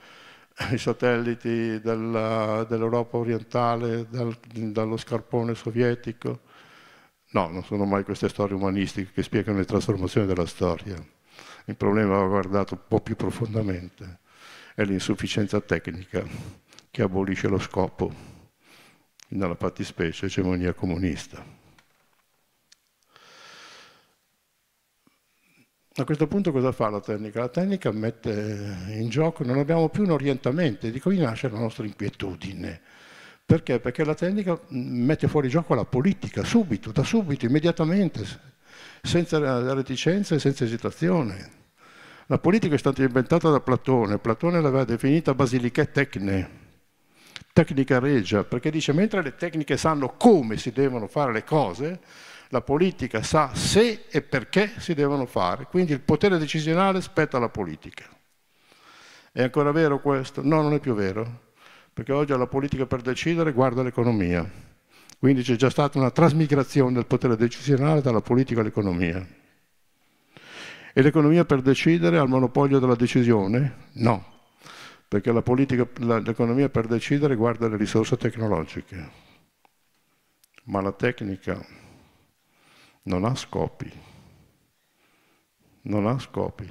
eh, i satelliti dell'Europa orientale dal, dallo scarpone sovietico. No, non sono mai queste storie umanistiche che spiegano le trasformazioni della storia il problema va guardato un po' più profondamente, è l'insufficienza tecnica che abolisce lo scopo, nella fattispecie egemonia comunista. A questo punto cosa fa la tecnica? La tecnica mette in gioco, non abbiamo più un orientamento, di cui nasce la nostra inquietudine. Perché? Perché la tecnica mette fuori gioco la politica, subito, da subito, immediatamente, senza reticenza e senza esitazione. La politica è stata inventata da Platone, Platone l'aveva definita basilichè tecne, tecnica regia, perché dice mentre le tecniche sanno come si devono fare le cose, la politica sa se e perché si devono fare, quindi il potere decisionale spetta alla politica. È ancora vero questo? No, non è più vero, perché oggi la politica per decidere guarda l'economia quindi c'è già stata una trasmigrazione del potere decisionale dalla politica all'economia. E l'economia per decidere ha il monopolio della decisione? No, perché l'economia per decidere guarda le risorse tecnologiche, ma la tecnica non ha scopi, non ha scopi.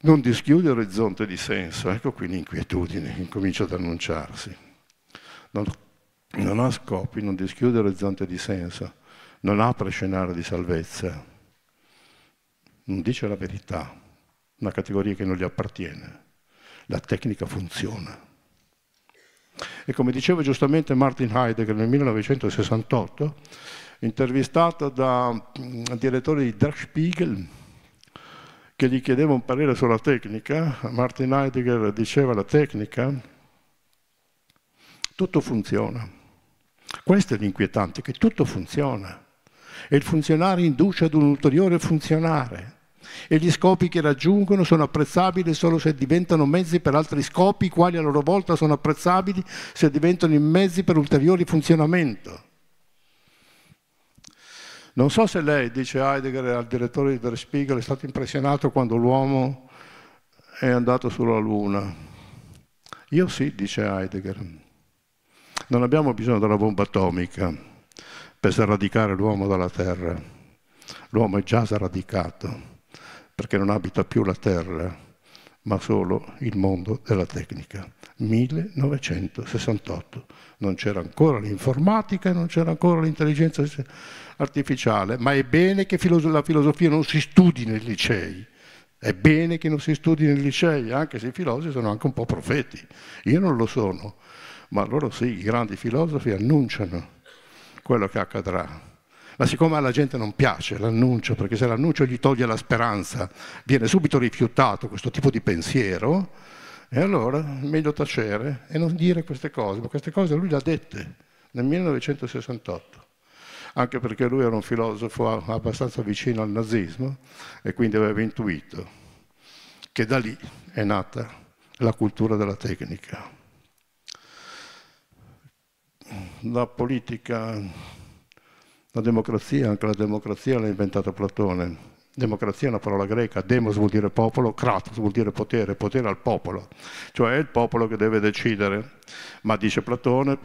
Non dischiude l'orizzonte di senso, ecco qui l'inquietudine che comincia ad annunciarsi. Non non ha scopi, non dischiude l'orizzonte di senso, non apre scenario di salvezza, non dice la verità, una categoria che non gli appartiene. La tecnica funziona. E come diceva giustamente Martin Heidegger nel 1968, intervistato da un mm, direttore di Der Spiegel, che gli chiedeva un parere sulla tecnica, Martin Heidegger diceva la tecnica, tutto funziona questo è l'inquietante, che tutto funziona e il funzionare induce ad un ulteriore funzionare e gli scopi che raggiungono sono apprezzabili solo se diventano mezzi per altri scopi, quali a loro volta sono apprezzabili se diventano mezzi per ulteriori funzionamento. Non so se lei, dice Heidegger al direttore di Der Spiegel, è stato impressionato quando l'uomo è andato sulla Luna. Io sì, dice Heidegger. Non abbiamo bisogno della bomba atomica per sradicare l'uomo dalla terra. L'uomo è già sradicato perché non abita più la terra, ma solo il mondo della tecnica. 1968. Non c'era ancora l'informatica e non c'era ancora l'intelligenza artificiale, ma è bene che la filosofia non si studi nei licei. È bene che non si studi nei licei, anche se i filosofi sono anche un po' profeti. Io non lo sono, ma loro sì, i grandi filosofi annunciano quello che accadrà. Ma siccome alla gente non piace l'annuncio, perché se l'annuncio gli toglie la speranza, viene subito rifiutato questo tipo di pensiero, e allora meglio tacere e non dire queste cose, ma queste cose lui le ha dette nel 1968 anche perché lui era un filosofo abbastanza vicino al nazismo e quindi aveva intuito che da lì è nata la cultura della tecnica la politica, la democrazia, anche la democrazia l'ha inventata Platone. Democrazia è una parola greca, demos vuol dire popolo, kratos vuol dire potere, potere al popolo, cioè è il popolo che deve decidere. Ma dice Platone,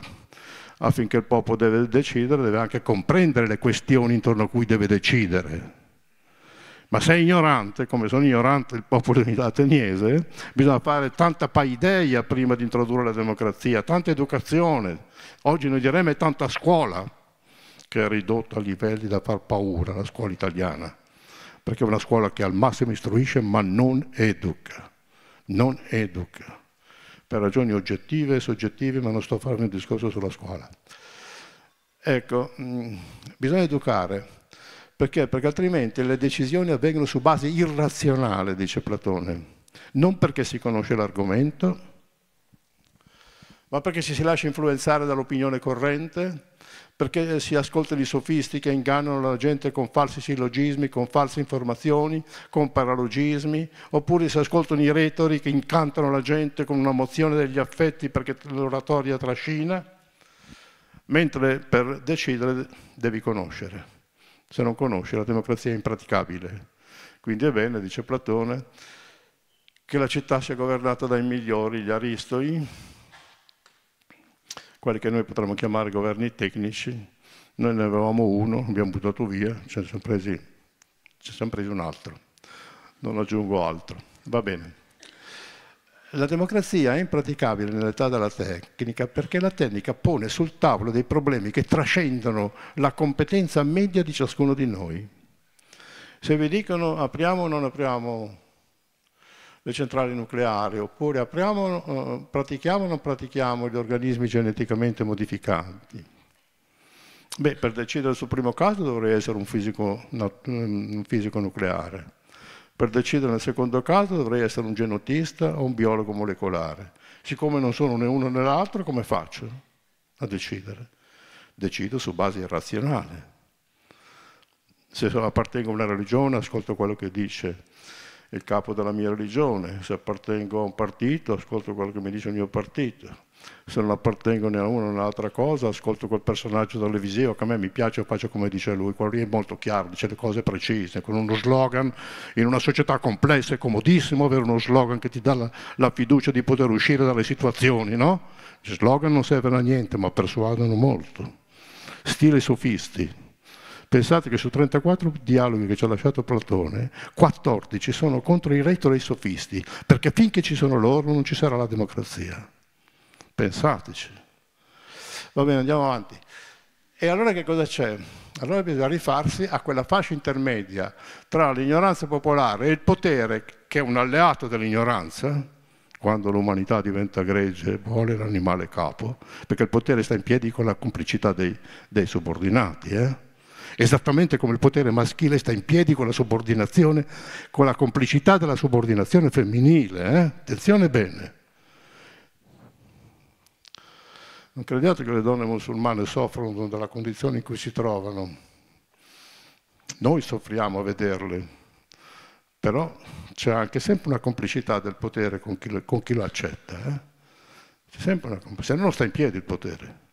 affinché il popolo deve decidere, deve anche comprendere le questioni intorno a cui deve decidere ma se è ignorante, come sono ignorante il popolo ateniese, bisogna fare tanta paideia prima di introdurre la democrazia, tanta educazione, oggi noi diremmo è tanta scuola, che è ridotta a livelli da far paura, la scuola italiana, perché è una scuola che al massimo istruisce ma non educa, non educa, per ragioni oggettive e soggettive, ma non sto a fare un discorso sulla scuola. Ecco, mm, bisogna educare, perché? Perché altrimenti le decisioni avvengono su base irrazionale, dice Platone. Non perché si conosce l'argomento, ma perché ci si lascia influenzare dall'opinione corrente, perché si ascoltano i sofisti che ingannano la gente con falsi sillogismi, con false informazioni, con paralogismi, oppure si ascoltano i retori che incantano la gente con una mozione degli affetti perché l'oratoria trascina, mentre per decidere devi conoscere. Se non conosci la democrazia è impraticabile. Quindi è bene, dice Platone, che la città sia governata dai migliori, gli aristoi, quelli che noi potremmo chiamare governi tecnici. Noi ne avevamo uno, abbiamo buttato via, ci ne siamo presi, ce siamo presi un altro. Non aggiungo altro. Va bene. La democrazia è impraticabile nell'età della tecnica perché la tecnica pone sul tavolo dei problemi che trascendono la competenza media di ciascuno di noi. Se vi dicono apriamo o non apriamo le centrali nucleari, oppure apriamo, eh, pratichiamo o non pratichiamo gli organismi geneticamente modificati, beh, per decidere sul primo caso dovrei essere un fisico, un fisico nucleare per decidere nel secondo caso dovrei essere un genotista o un biologo molecolare. Siccome non sono né uno né l'altro, come faccio a decidere? Decido su base irrazionale. Se appartengo a una religione, ascolto quello che dice il capo della mia religione. Se appartengo a un partito, ascolto quello che mi dice il mio partito se non appartengo né a una né all'altra cosa, ascolto quel personaggio televisivo che a me mi piace faccio come dice lui, quello lì è molto chiaro, dice le cose precise, con uno slogan, in una società complessa è comodissimo avere uno slogan che ti dà la, la fiducia di poter uscire dalle situazioni, no? Gli slogan non servono a niente, ma persuadono molto. Stile sofisti. Pensate che su 34 dialoghi che ci ha lasciato Platone, 14 sono contro i retro dei sofisti, perché finché ci sono loro non ci sarà la democrazia. Pensateci. Va bene, andiamo avanti. E allora che cosa c'è? Allora bisogna rifarsi a quella fascia intermedia tra l'ignoranza popolare e il potere, che è un alleato dell'ignoranza, quando l'umanità diventa gregge, vuole l'animale capo, perché il potere sta in piedi con la complicità dei, dei subordinati. Eh? Esattamente come il potere maschile sta in piedi con la subordinazione, con la complicità della subordinazione femminile. Eh? Attenzione bene. Non crediate che le donne musulmane soffrono della condizione in cui si trovano. Noi soffriamo a vederle, però c'è anche sempre una complicità del potere con chi, con chi lo accetta. Eh? C'è sempre una complicità, non sta in piedi il potere.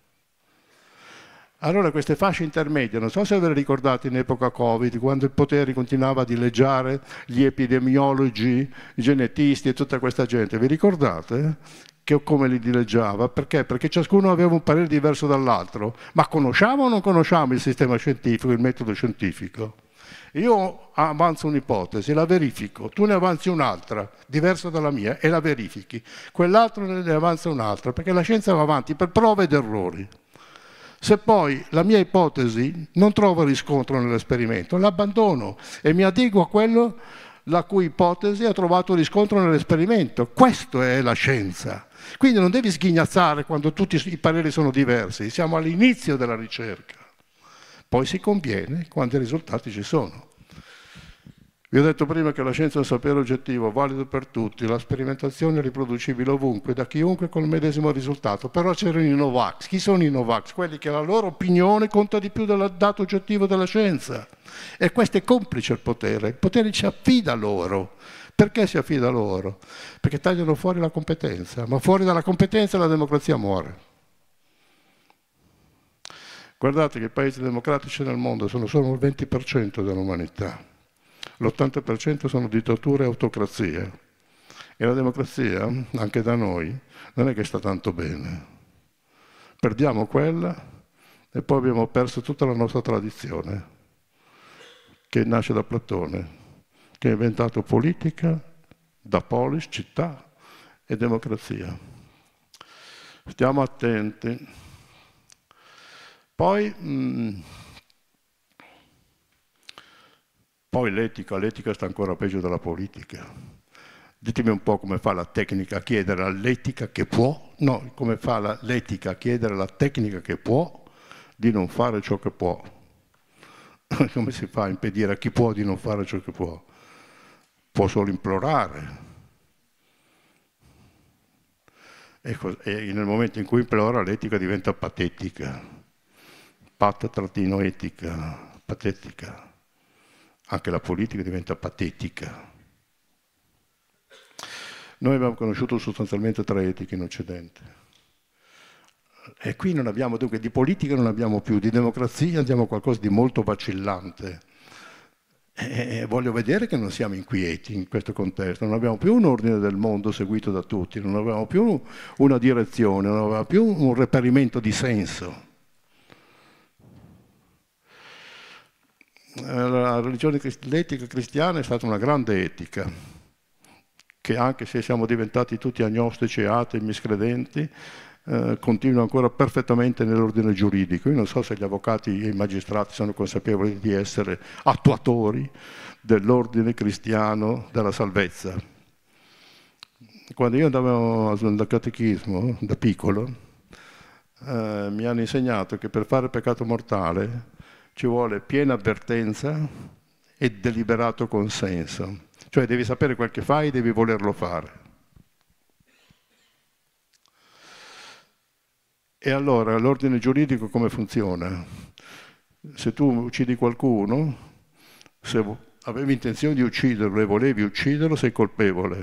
Allora queste fasce intermedie, non so se ve le ricordate in epoca Covid, quando il potere continuava a dileggiare gli epidemiologi, i genetisti e tutta questa gente, vi ricordate? che o come li dileggiava. Perché? Perché ciascuno aveva un parere diverso dall'altro. Ma conosciamo o non conosciamo il sistema scientifico, il metodo scientifico? Io avanzo un'ipotesi, la verifico, tu ne avanzi un'altra, diversa dalla mia, e la verifichi. Quell'altro ne avanza un'altra, perché la scienza va avanti per prove ed errori. Se poi la mia ipotesi non trova riscontro nell'esperimento, l'abbandono e mi adeguo a quello la cui ipotesi ha trovato riscontro nell'esperimento. Questo è la scienza. Quindi non devi sghignazzare quando tutti i pareri sono diversi, siamo all'inizio della ricerca. Poi si conviene quando i risultati ci sono. Vi ho detto prima che la scienza è un sapere oggettivo, valido per tutti, la sperimentazione è riproducibile ovunque, da chiunque con il medesimo risultato. Però c'erano i Novax. Chi sono i Novax? Quelli che la loro opinione conta di più del dato oggettivo della scienza. E questo è complice il potere, il potere ci affida loro. Perché si affida loro? Perché tagliano fuori la competenza, ma fuori dalla competenza la democrazia muore. Guardate che i paesi democratici nel mondo sono solo il 20% dell'umanità, l'80% sono dittature e autocrazie. E la democrazia, anche da noi, non è che sta tanto bene. Perdiamo quella e poi abbiamo perso tutta la nostra tradizione, che nasce da Platone che ha inventato politica, da polis, città e democrazia. Stiamo attenti. Poi, mh, mm, poi l'etica, l'etica sta ancora peggio della politica. Ditemi un po' come fa la tecnica a chiedere all'etica che può, no, come fa l'etica a chiedere alla tecnica che può di non fare ciò che può. come si fa a impedire a chi può di non fare ciò che può? può solo implorare. e nel momento in cui implora l'etica diventa patetica, pat-etica, patetica. Anche la politica diventa patetica. Noi abbiamo conosciuto sostanzialmente tre etiche in Occidente. E qui non abbiamo, dunque, di politica non abbiamo più, di democrazia abbiamo qualcosa di molto vacillante eh, eh, voglio vedere che non siamo inquieti in questo contesto, non abbiamo più un ordine del mondo seguito da tutti, non abbiamo più una direzione, non abbiamo più un reperimento di senso. Eh, la religione, l'etica cristiana è stata una grande etica, che anche se siamo diventati tutti agnostici, atei, miscredenti, eh, continua ancora perfettamente nell'ordine giuridico. Io non so se gli avvocati e i magistrati sono consapevoli di essere attuatori dell'ordine cristiano della salvezza. Quando io andavo al catechismo da piccolo, eh, mi hanno insegnato che per fare peccato mortale ci vuole piena avvertenza e deliberato consenso, cioè devi sapere quel che fai e devi volerlo fare. E allora l'ordine giuridico come funziona? Se tu uccidi qualcuno, se avevi intenzione di ucciderlo e volevi ucciderlo, sei colpevole.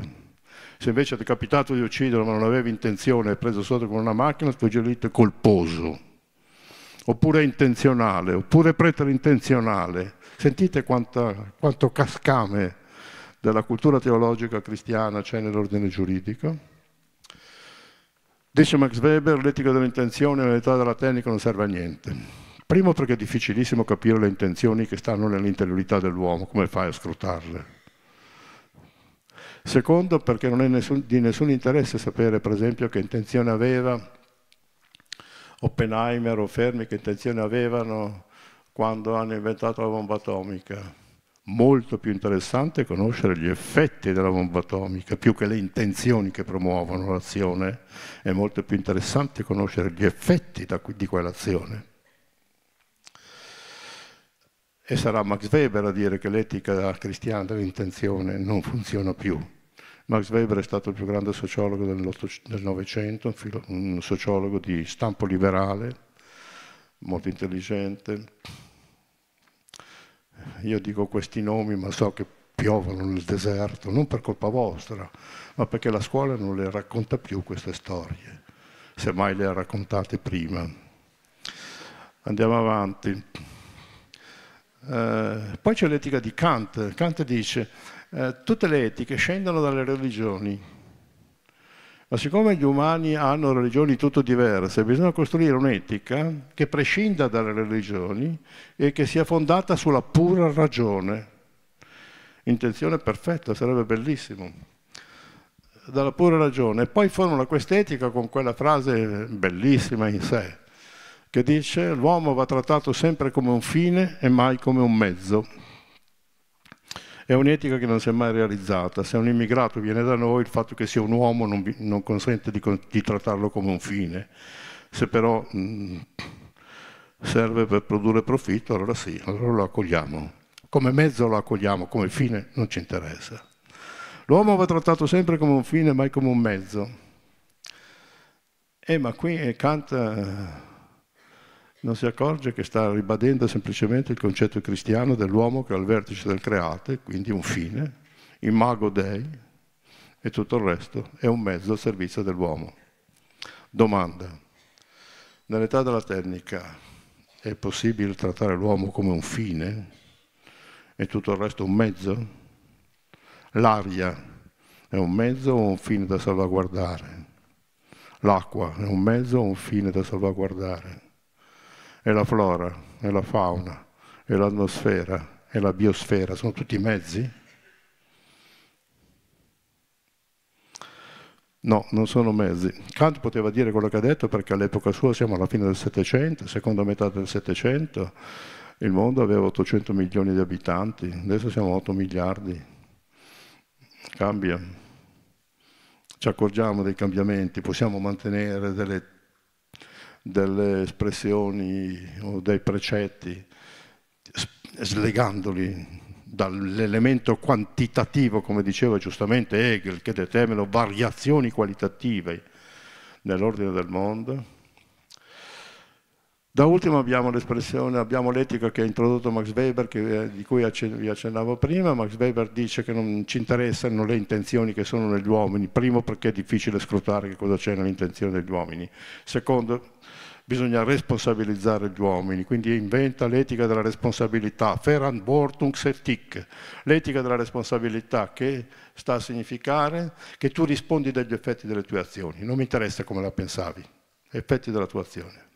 Se invece ti è capitato di ucciderlo ma non avevi intenzione e preso sotto con una macchina, il tuo delitto è colposo. Oppure intenzionale, oppure preterintenzionale. Sentite quanta, quanto cascame della cultura teologica cristiana c'è nell'ordine giuridico? Dice Max Weber, l'etica dell'intenzione nell'età della tecnica non serve a niente. Primo perché è difficilissimo capire le intenzioni che stanno nell'interiorità dell'uomo, come fai a scrutarle? Secondo perché non è nessun, di nessun interesse sapere, per esempio, che intenzione aveva Oppenheimer o Fermi, che intenzione avevano quando hanno inventato la bomba atomica molto più interessante conoscere gli effetti della bomba atomica, più che le intenzioni che promuovono l'azione, è molto più interessante conoscere gli effetti di quell'azione. E sarà Max Weber a dire che l'etica cristiana dell'intenzione non funziona più. Max Weber è stato il più grande sociologo del Novecento, un sociologo di stampo liberale, molto intelligente, io dico questi nomi ma so che piovono nel deserto, non per colpa vostra, ma perché la scuola non le racconta più queste storie, semmai le ha raccontate prima. Andiamo avanti. Eh, poi c'è l'etica di Kant. Kant dice, eh, tutte le etiche scendono dalle religioni, ma siccome gli umani hanno religioni tutto diverse, bisogna costruire un'etica che prescinda dalle religioni e che sia fondata sulla pura ragione. Intenzione perfetta, sarebbe bellissimo. Dalla pura ragione. E poi formula quest'etica con quella frase bellissima in sé, che dice l'uomo va trattato sempre come un fine e mai come un mezzo. È un'etica che non si è mai realizzata. Se un immigrato viene da noi, il fatto che sia un uomo non, non consente di, di, trattarlo come un fine. Se però mh, mm, serve per produrre profitto, allora sì, allora lo accogliamo. Come mezzo lo accogliamo, come fine non ci interessa. L'uomo va trattato sempre come un fine, mai come un mezzo. Eh, ma qui eh, Kant eh, non si accorge che sta ribadendo semplicemente il concetto cristiano dell'uomo che è al vertice del creato, quindi un fine, il mago dei e tutto il resto è un mezzo al servizio dell'uomo. Domanda. Nell'età della tecnica è possibile trattare l'uomo come un fine e tutto il resto un mezzo? L'aria è un mezzo o un fine da salvaguardare? L'acqua è un mezzo o un fine da salvaguardare? è la flora, è la fauna, è l'atmosfera, è la biosfera, sono tutti mezzi? No, non sono mezzi. Kant poteva dire quello che ha detto perché all'epoca sua siamo alla fine del Settecento, seconda metà del Settecento, il mondo aveva 800 milioni di abitanti, adesso siamo 8 miliardi. Cambia. Ci accorgiamo dei cambiamenti, possiamo mantenere delle delle espressioni o dei precetti, slegandoli dall'elemento quantitativo, come diceva giustamente Hegel, che determina variazioni qualitative nell'ordine del mondo, da ultimo abbiamo l'espressione, abbiamo l'etica che ha introdotto Max Weber, che, eh, di cui vi accennavo prima. Max Weber dice che non ci interessano le intenzioni che sono negli uomini, primo perché è difficile scrutare che cosa c'è nell'intenzione degli uomini, secondo bisogna responsabilizzare gli uomini, quindi inventa l'etica della responsabilità, Verantwortungsethik, l'etica della responsabilità che sta a significare che tu rispondi dagli effetti delle tue azioni, non mi interessa come la pensavi, effetti della tua azione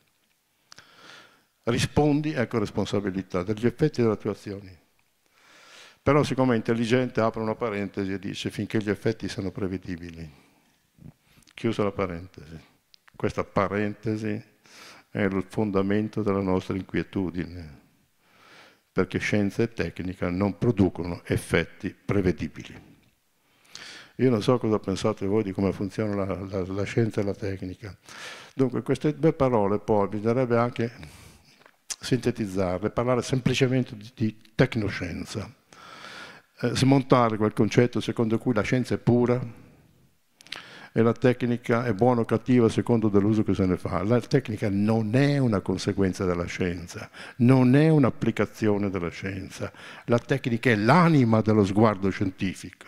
rispondi a ecco, responsabilità, degli effetti delle tue azioni. Però siccome è intelligente apre una parentesi e dice finché gli effetti sono prevedibili. Chiusa la parentesi. Questa parentesi è il fondamento della nostra inquietudine, perché scienza e tecnica non producono effetti prevedibili. Io non so cosa pensate voi di come funziona la, la, la scienza e la tecnica. Dunque queste due parole poi bisognerebbe anche sintetizzarle, parlare semplicemente di, di tecnoscienza, eh, smontare quel concetto secondo cui la scienza è pura e la tecnica è buona o cattiva secondo dell'uso che se ne fa. La tecnica non è una conseguenza della scienza, non è un'applicazione della scienza, la tecnica è l'anima dello sguardo scientifico,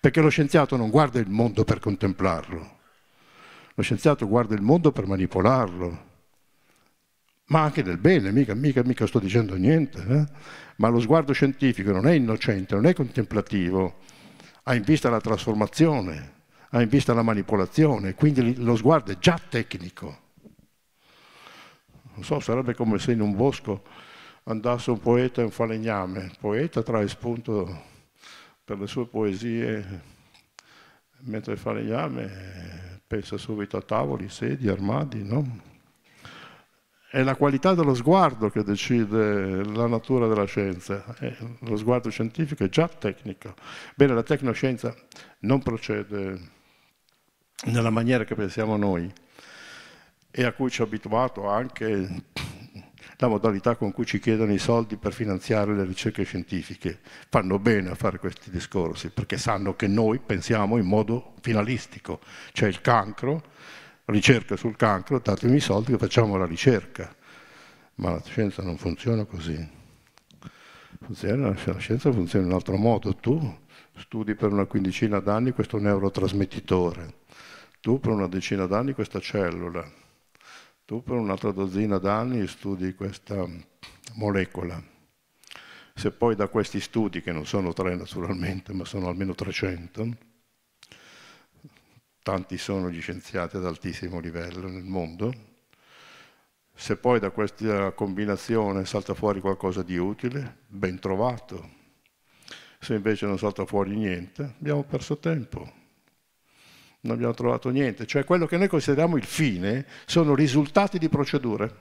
perché lo scienziato non guarda il mondo per contemplarlo, lo scienziato guarda il mondo per manipolarlo ma anche del bene, mica, mica, mica sto dicendo niente. Eh? Ma lo sguardo scientifico non è innocente, non è contemplativo, ha in vista la trasformazione, ha in vista la manipolazione, quindi lo sguardo è già tecnico. Non so, sarebbe come se in un bosco andasse un poeta e un falegname. Il Poeta trae spunto per le sue poesie, mentre il falegname pensa subito a tavoli, sedi, armadi, no? è la qualità dello sguardo che decide la natura della scienza. Eh, lo sguardo scientifico è già tecnico. Bene, la tecnoscienza non procede nella maniera che pensiamo noi e a cui ci ha abituato anche la modalità con cui ci chiedono i soldi per finanziare le ricerche scientifiche. Fanno bene a fare questi discorsi perché sanno che noi pensiamo in modo finalistico. C'è il cancro, ricerca sul cancro, datemi i soldi che facciamo la ricerca. Ma la scienza non funziona così. Funziona, la scienza funziona in un altro modo. Tu studi per una quindicina d'anni questo neurotrasmettitore, tu per una decina d'anni questa cellula, tu per un'altra dozzina d'anni studi questa molecola. Se poi da questi studi, che non sono tre naturalmente, ma sono almeno 300, tanti sono gli scienziati ad altissimo livello nel mondo, se poi da questa combinazione salta fuori qualcosa di utile, ben trovato. Se invece non salta fuori niente, abbiamo perso tempo. Non abbiamo trovato niente. Cioè quello che noi consideriamo il fine sono risultati di procedure.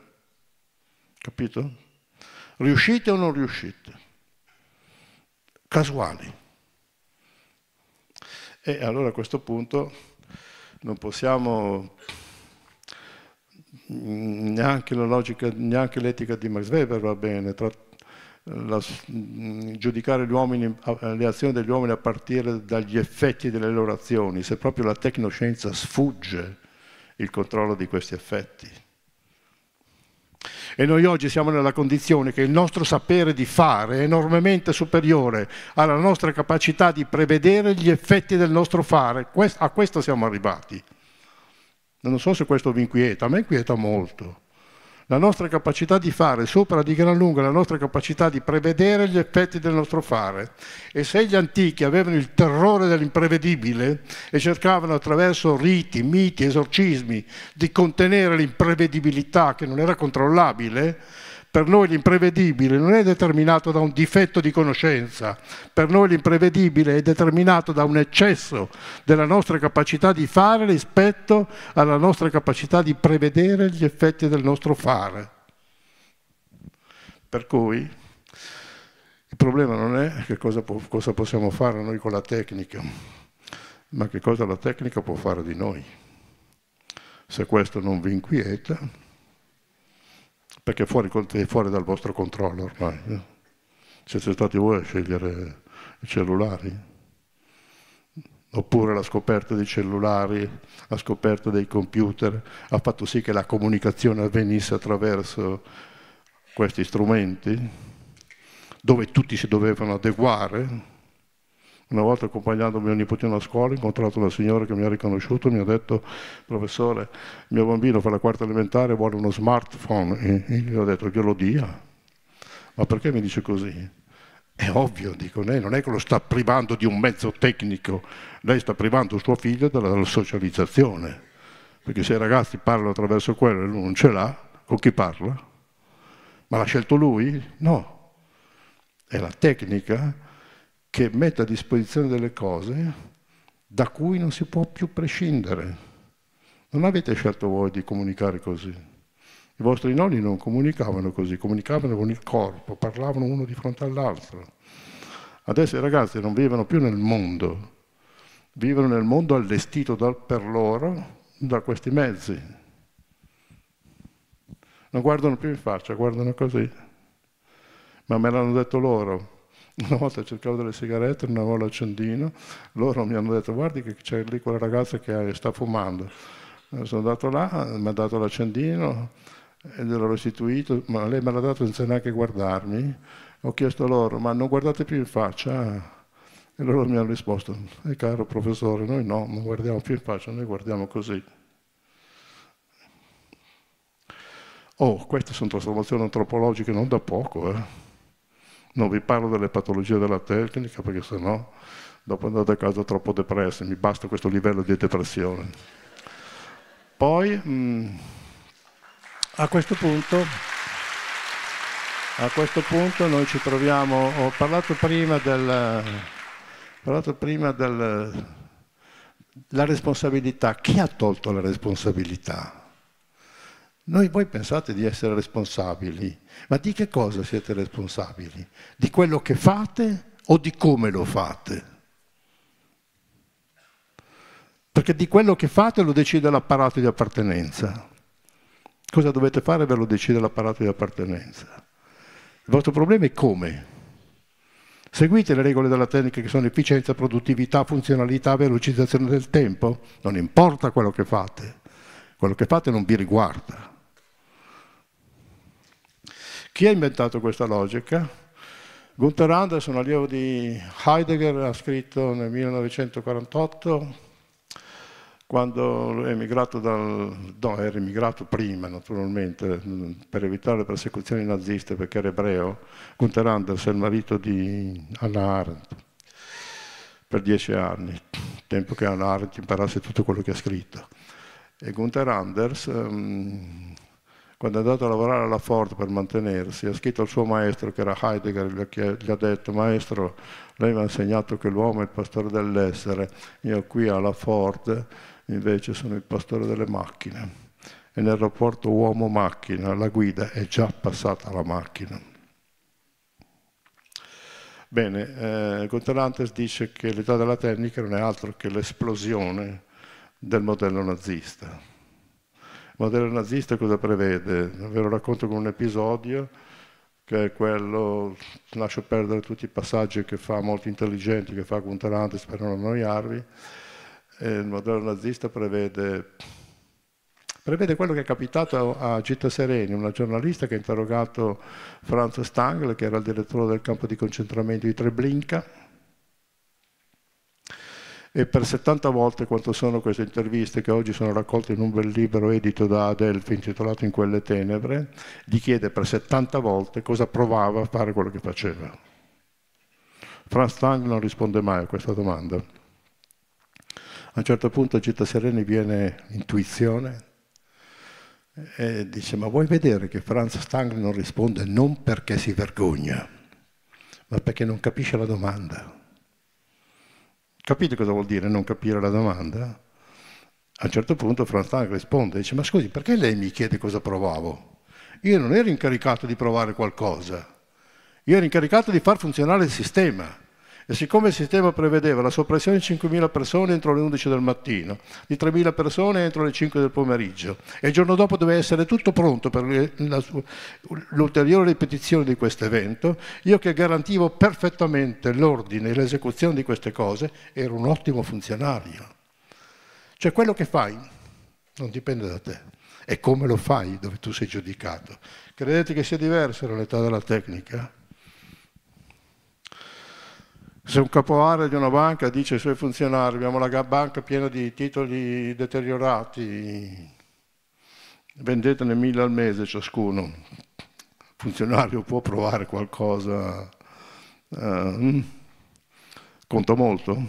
Capito? Riuscite o non riuscite? Casuali. E allora a questo punto non possiamo neanche la logica, neanche l'etica di Max Weber va bene, tra, la, giudicare uomini, le azioni degli uomini a partire dagli effetti delle loro azioni, se proprio la tecnoscienza sfugge il controllo di questi effetti. E noi oggi siamo nella condizione che il nostro sapere di fare è enormemente superiore alla nostra capacità di prevedere gli effetti del nostro fare. A questo siamo arrivati. Non so se questo vi inquieta, a me inquieta molto la nostra capacità di fare sopra di gran lunga la nostra capacità di prevedere gli effetti del nostro fare. E se gli antichi avevano il terrore dell'imprevedibile e cercavano attraverso riti, miti, esorcismi di contenere l'imprevedibilità che non era controllabile, per noi l'imprevedibile non è determinato da un difetto di conoscenza, per noi l'imprevedibile è determinato da un eccesso della nostra capacità di fare rispetto alla nostra capacità di prevedere gli effetti del nostro fare. Per cui il problema non è che cosa, po cosa possiamo fare noi con la tecnica, ma che cosa la tecnica può fare di noi. Se questo non vi inquieta, perché fuori, è fuori dal vostro controllo ormai. Eh. Siete stati voi a scegliere i cellulari, oppure la scoperta dei cellulari, la scoperta dei computer, ha fatto sì che la comunicazione avvenisse attraverso questi strumenti, dove tutti si dovevano adeguare una volta accompagnando mio nipotino a scuola ho incontrato una signora che mi ha riconosciuto e mi ha detto professore, mio bambino fa la quarta elementare e vuole uno smartphone. E gli ho detto glielo dia. Ma perché mi dice così? È ovvio, dico, lei non è che lo sta privando di un mezzo tecnico, lei sta privando suo figlio della socializzazione. Perché se i ragazzi parlano attraverso quello e lui non ce l'ha, con chi parla? Ma l'ha scelto lui? No. È la tecnica che mette a disposizione delle cose da cui non si può più prescindere. Non avete scelto voi di comunicare così. I vostri nonni non comunicavano così, comunicavano con il corpo, parlavano uno di fronte all'altro. Adesso i ragazzi non vivono più nel mondo, vivono nel mondo allestito da, per loro da questi mezzi. Non guardano più in faccia, guardano così. Ma me l'hanno detto loro, una volta cercavo delle sigarette, non avevo l'accendino, loro mi hanno detto guardi che c'è lì quella ragazza che sta fumando. Eh, sono andato là, mi ha dato l'accendino e gliel'ho restituito, ma lei me l'ha dato senza neanche guardarmi. Ho chiesto loro, ma non guardate più in faccia? E loro mi hanno risposto, eh, caro professore, noi no, non guardiamo più in faccia, noi guardiamo così. Oh, queste sono trasformazioni antropologiche non da poco, eh. Non vi parlo delle patologie della tecnica perché sennò dopo andate a casa troppo depressi, mi basta questo livello di depressione. Poi mh, mm, a, questo punto, a questo punto noi ci troviamo, ho parlato prima del, parlato prima del la responsabilità, chi ha tolto la responsabilità? Noi voi pensate di essere responsabili, ma di che cosa siete responsabili? Di quello che fate o di come lo fate? Perché di quello che fate lo decide l'apparato di appartenenza. Cosa dovete fare ve lo decide l'apparato di appartenenza. Il vostro problema è come. Seguite le regole della tecnica che sono efficienza, produttività, funzionalità, velocizzazione del tempo. Non importa quello che fate, quello che fate non vi riguarda. Chi ha inventato questa logica? Gunther Anderson, allievo di Heidegger, ha scritto nel 1948 quando emigrato dal, no, era emigrato prima naturalmente per evitare le persecuzioni naziste perché era ebreo, Gunther il marito di Anna Arendt, per dieci anni, tempo che Anna Arendt imparasse tutto quello che ha scritto. E Gunther Anders ehm, quando è andato a lavorare alla Ford per mantenersi, ha scritto al suo maestro, che era Heidegger, gli ha detto, maestro, lei mi ha insegnato che l'uomo è il pastore dell'essere, io qui alla Ford invece sono il pastore delle macchine. E nel rapporto uomo-macchina la guida è già passata alla macchina. Bene, eh, Gutelantes dice che l'età della tecnica non è altro che l'esplosione del modello nazista modello nazista cosa prevede? Ve lo racconto con un episodio che è quello, lascio perdere tutti i passaggi che fa molto intelligenti, che fa con Tarantes per non annoiarvi, il eh, modello nazista prevede, prevede, quello che è capitato a Gita Sereni, una giornalista che ha interrogato Franz Stangl, che era il direttore del campo di concentramento di Treblinka, e per 70 volte quanto sono queste interviste che oggi sono raccolte in un bel libro edito da Adelphi intitolato In quelle tenebre, gli chiede per 70 volte cosa provava a fare quello che faceva. Franz Tang non risponde mai a questa domanda. A un certo punto a Gita Sereni viene intuizione e dice ma vuoi vedere che Franz Tang non risponde non perché si vergogna, ma perché non capisce la domanda Capite cosa vuol dire non capire la domanda? A un certo punto Franz Franzang risponde, dice, ma scusi, perché lei mi chiede cosa provavo? Io non ero incaricato di provare qualcosa, io ero incaricato di far funzionare il sistema. E siccome il sistema prevedeva la soppressione di 5.000 persone entro le 11 del mattino, di 3.000 persone entro le 5 del pomeriggio, e il giorno dopo doveva essere tutto pronto per l'ulteriore ripetizione di questo evento, io che garantivo perfettamente l'ordine e l'esecuzione di queste cose, ero un ottimo funzionario. Cioè quello che fai non dipende da te, è come lo fai dove tu sei giudicato. Credete che sia diversa l'età della tecnica? Se un capoare di una banca dice ai suoi funzionari abbiamo la banca piena di titoli deteriorati, vendetene mille al mese ciascuno, il funzionario può provare qualcosa, eh, mm? conta molto,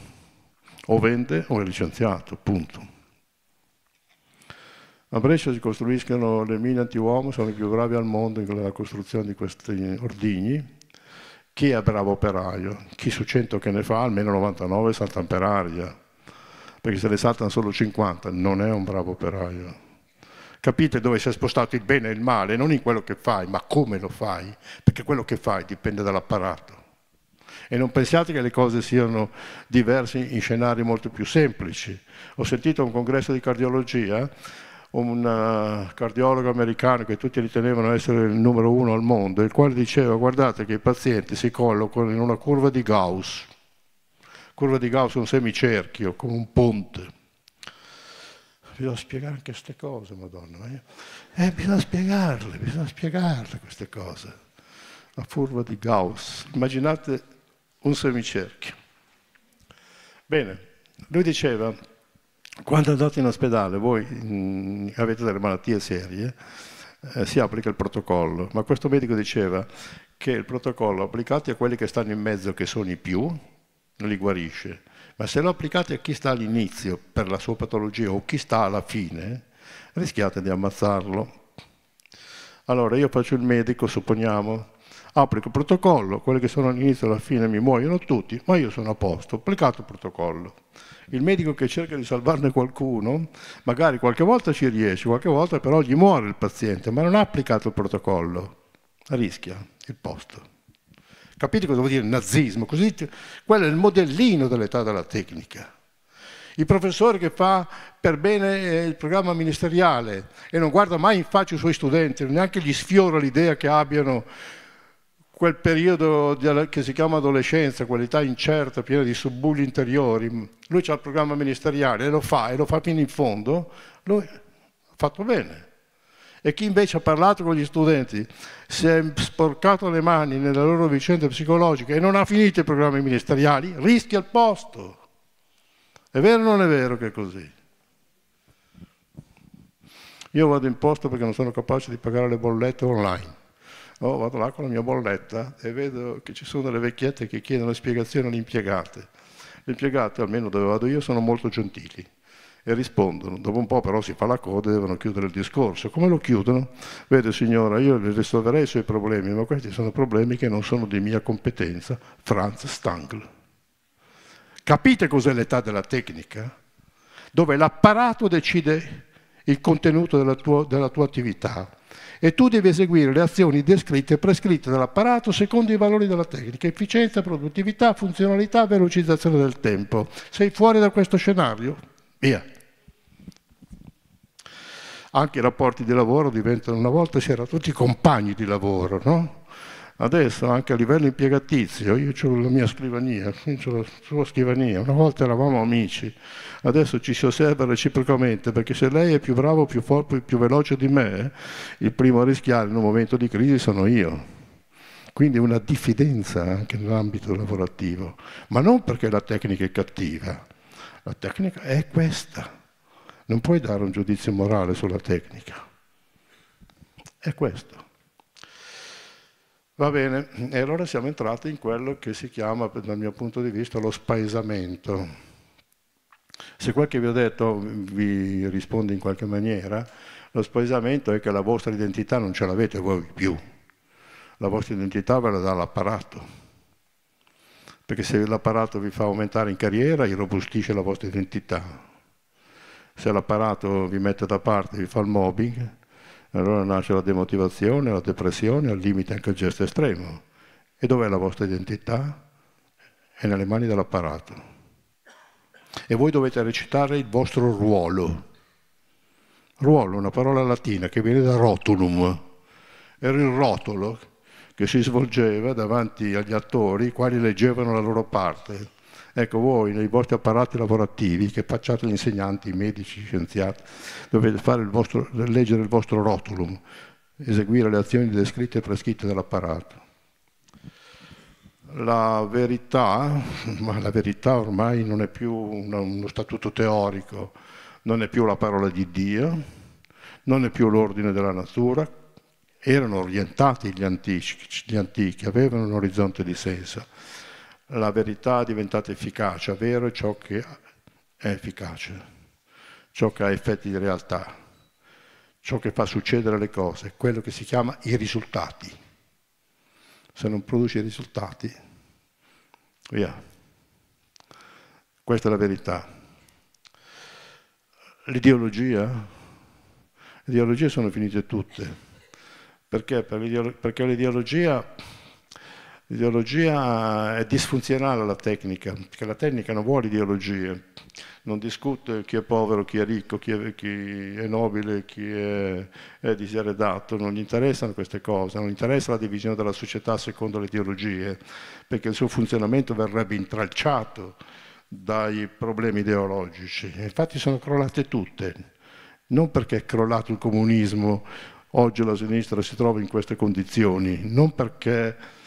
o vende o è licenziato, punto. A Brescia si costruiscono le mine anti-uomo, sono le più gravi al mondo nella costruzione di questi ordigni, chi è bravo operaio? Chi su 100 che ne fa almeno 99 saltano per aria, perché se ne saltano solo 50 non è un bravo operaio. Capite dove si è spostato il bene e il male, non in quello che fai, ma come lo fai, perché quello che fai dipende dall'apparato. E non pensiate che le cose siano diverse in scenari molto più semplici. Ho sentito a un congresso di cardiologia un eh, cardiologo americano che tutti ritenevano essere il numero uno al mondo, il quale diceva guardate che i pazienti si collocano in una curva di Gauss, curva di Gauss è un semicerchio, come un ponte. Bisogna spiegare anche queste cose, madonna. Eh? eh, bisogna spiegarle, bisogna spiegarle queste cose. La curva di Gauss. Immaginate un semicerchio. Bene, lui diceva quando andate in ospedale, voi mh, mm, avete delle malattie serie, eh, si applica il protocollo, ma questo medico diceva che il protocollo applicati a quelli che stanno in mezzo, che sono i più, non li guarisce, ma se lo applicate a chi sta all'inizio per la sua patologia o chi sta alla fine, rischiate di ammazzarlo. Allora io faccio il medico, supponiamo, applico il protocollo, quelli che sono all'inizio e alla fine mi muoiono tutti, ma io sono a posto, ho applicato il protocollo. Il medico che cerca di salvarne qualcuno, magari qualche volta ci riesce, qualche volta però gli muore il paziente, ma non ha applicato il protocollo, rischia il posto. Capite cosa vuol dire il nazismo? Così, quello è il modellino dell'età della tecnica. Il professore che fa per bene eh, il programma ministeriale e non guarda mai in faccia i suoi studenti, neanche gli sfiora l'idea che abbiano quel periodo che si chiama adolescenza, quell'età incerta, piena di subbugli interiori, lui ha il programma ministeriale e lo fa, e lo fa fino in fondo, lui ha fatto bene. E chi invece ha parlato con gli studenti si è sporcato le mani nella loro vicenda psicologica e non ha finito i programmi ministeriali, rischia il posto. È vero o non è vero che è così? Io vado in posto perché non sono capace di pagare le bollette online. No, oh, vado là con la mia bolletta e vedo che ci sono delle vecchiette che chiedono spiegazioni alle impiegate. Le impiegate, almeno dove vado io, sono molto gentili e rispondono. Dopo un po' però si fa la coda e devono chiudere il discorso. Come lo chiudono? Vede signora, io le risolverei i suoi problemi, ma questi sono problemi che non sono di mia competenza. Franz Stangl. Capite cos'è l'età della tecnica? Dove l'apparato decide il contenuto della tua, della tua attività e tu devi eseguire le azioni descritte e prescritte dall'apparato secondo i valori della tecnica, efficienza, produttività, funzionalità, velocizzazione del tempo. Sei fuori da questo scenario? Via. Anche i rapporti di lavoro diventano, una volta si erano tutti compagni di lavoro, no? Adesso anche a livello impiegatizio, io ho la mia scrivania, ho la sua scrivania, una volta eravamo amici, adesso ci si osserva reciprocamente perché se lei è più bravo, più forte, più veloce di me, il primo a rischiare in un momento di crisi sono io. Quindi una diffidenza anche nell'ambito lavorativo, ma non perché la tecnica è cattiva, la tecnica è questa. Non puoi dare un giudizio morale sulla tecnica. È questo. Va bene, e allora siamo entrati in quello che si chiama, dal mio punto di vista, lo spaesamento. Se quel che vi ho detto vi risponde in qualche maniera, lo spaesamento è che la vostra identità non ce l'avete voi più. La vostra identità ve la dà l'apparato. Perché se l'apparato vi fa aumentare in carriera, irrobustisce la vostra identità. Se l'apparato vi mette da parte, vi fa il mobbing, allora nasce la demotivazione, la depressione, al limite anche il gesto estremo. E dov'è la vostra identità? È nelle mani dell'apparato. E voi dovete recitare il vostro ruolo. Ruolo, una parola latina che viene da rotulum. Era il rotolo che si svolgeva davanti agli attori, i quali leggevano la loro parte Ecco, voi nei vostri apparati lavorativi, che facciate gli insegnanti, i medici, i scienziati, dovete il vostro, leggere il vostro rotulum, eseguire le azioni descritte e prescritte dall'apparato. La verità, ma la verità ormai non è più uno statuto teorico, non è più la parola di Dio, non è più l'ordine della natura, erano orientati gli antichi, gli antichi avevano un orizzonte di senso la verità è diventata efficace, vero è ciò che è efficace, ciò che ha effetti di realtà, ciò che fa succedere le cose, quello che si chiama i risultati. Se non produce i risultati, via. Questa è la verità. L'ideologia, le ideologie sono finite tutte. Perché? Perché l'ideologia L'ideologia è disfunzionale alla tecnica, perché la tecnica non vuole ideologie, non discute chi è povero, chi è ricco, chi è, chi è nobile, chi è, è, diseredato, non gli interessano queste cose, non gli interessa la divisione della società secondo le ideologie, perché il suo funzionamento verrebbe intralciato dai problemi ideologici. Infatti sono crollate tutte, non perché è crollato il comunismo, oggi la sinistra si trova in queste condizioni, non perché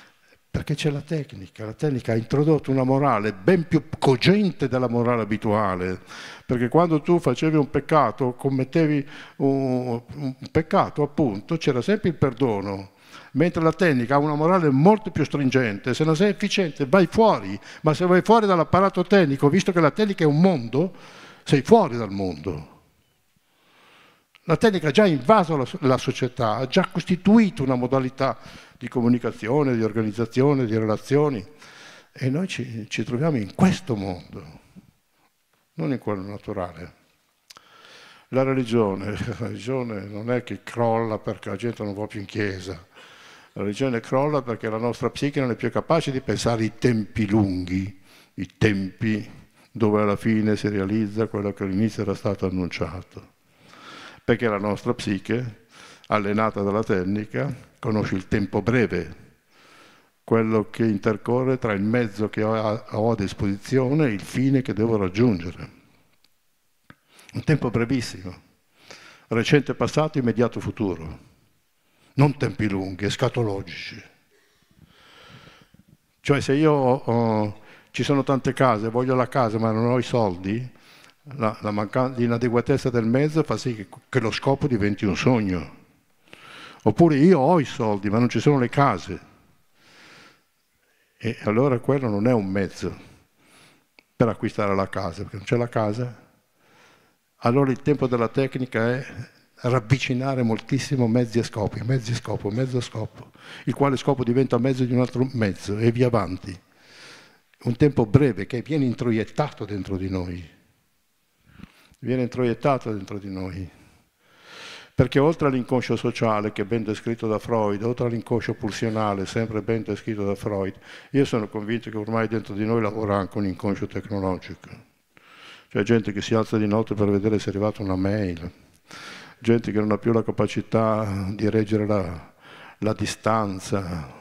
perché c'è la tecnica, la tecnica ha introdotto una morale ben più cogente della morale abituale, perché quando tu facevi un peccato, commettevi un, un peccato appunto, c'era sempre il perdono, mentre la tecnica ha una morale molto più stringente, se non sei efficiente vai fuori, ma se vai fuori dall'apparato tecnico, visto che la tecnica è un mondo, sei fuori dal mondo. La tecnica ha già invaso la, la società, ha già costituito una modalità di comunicazione, di organizzazione, di relazioni. E noi ci, ci troviamo in questo mondo, non in quello naturale. La religione, la religione non è che crolla perché la gente non va più in chiesa, la religione crolla perché la nostra psiche non è più capace di pensare i tempi lunghi, i tempi dove alla fine si realizza quello che all'inizio era stato annunciato, perché la nostra psiche allenata dalla tecnica, conosci il tempo breve, quello che intercorre tra il mezzo che ho a disposizione e il fine che devo raggiungere. Un tempo brevissimo, recente passato, immediato futuro, non tempi lunghi, escatologici. Cioè se io oh, ci sono tante case, voglio la casa ma non ho i soldi, la, la mancanza, l'inadeguatezza del mezzo fa sì che, che lo scopo diventi un sogno Oppure io ho i soldi ma non ci sono le case. E allora quello non è un mezzo per acquistare la casa, perché non c'è la casa. Allora il tempo della tecnica è ravvicinare moltissimo mezzi e scopi, mezzi e scopo, mezzo scopo, il quale scopo diventa mezzo di un altro mezzo e via avanti. Un tempo breve che viene introiettato dentro di noi, viene introiettato dentro di noi perché oltre all'inconscio sociale che è ben descritto da Freud, oltre all'inconscio pulsionale sempre ben descritto da Freud, io sono convinto che ormai dentro di noi lavora anche un inconscio tecnologico, cioè gente che si alza di notte per vedere se è arrivata una mail, gente che non ha più la capacità di reggere la, la distanza,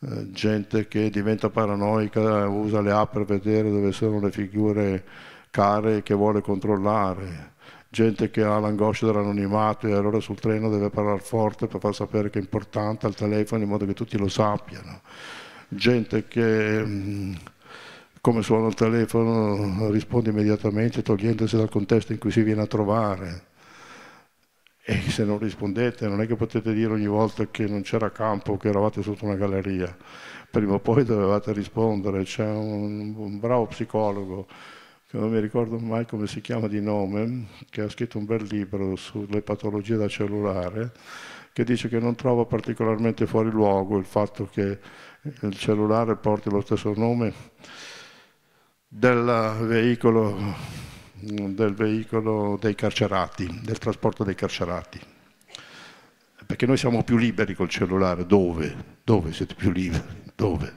eh, gente che diventa paranoica, usa le app per vedere dove sono le figure care che vuole controllare gente che ha l'angoscia dell'anonimato e allora sul treno deve parlare forte per far sapere che è importante al telefono in modo che tutti lo sappiano, gente che mm, come suona il telefono risponde immediatamente togliendosi dal contesto in cui si viene a trovare e se non rispondete non è che potete dire ogni volta che non c'era campo, che eravate sotto una galleria, prima o poi dovevate rispondere, c'è un, un bravo psicologo che non mi ricordo mai come si chiama di nome, che ha scritto un bel libro sulle patologie da cellulare, che dice che non trova particolarmente fuori luogo il fatto che il cellulare porti lo stesso nome del veicolo, del veicolo dei carcerati, del trasporto dei carcerati. Perché noi siamo più liberi col cellulare, dove? Dove siete più liberi? Dove?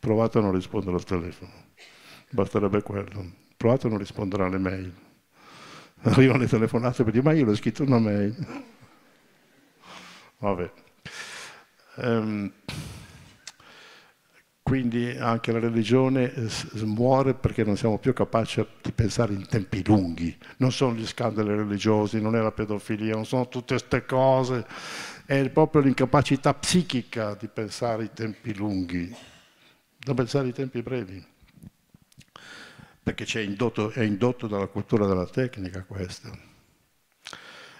Provate a non rispondere al telefono basterebbe quello. Provate a non rispondere alle mail. Arrivano le telefonate per dire ma io l'ho scritto una mail. Vabbè. Um, quindi anche la religione muore perché non siamo più capaci di pensare in tempi lunghi. Non sono gli scandali religiosi, non è la pedofilia, non sono tutte queste cose. È proprio l'incapacità psichica di pensare in tempi lunghi, da pensare in tempi brevi perché è indotto, è indotto dalla cultura della tecnica questo.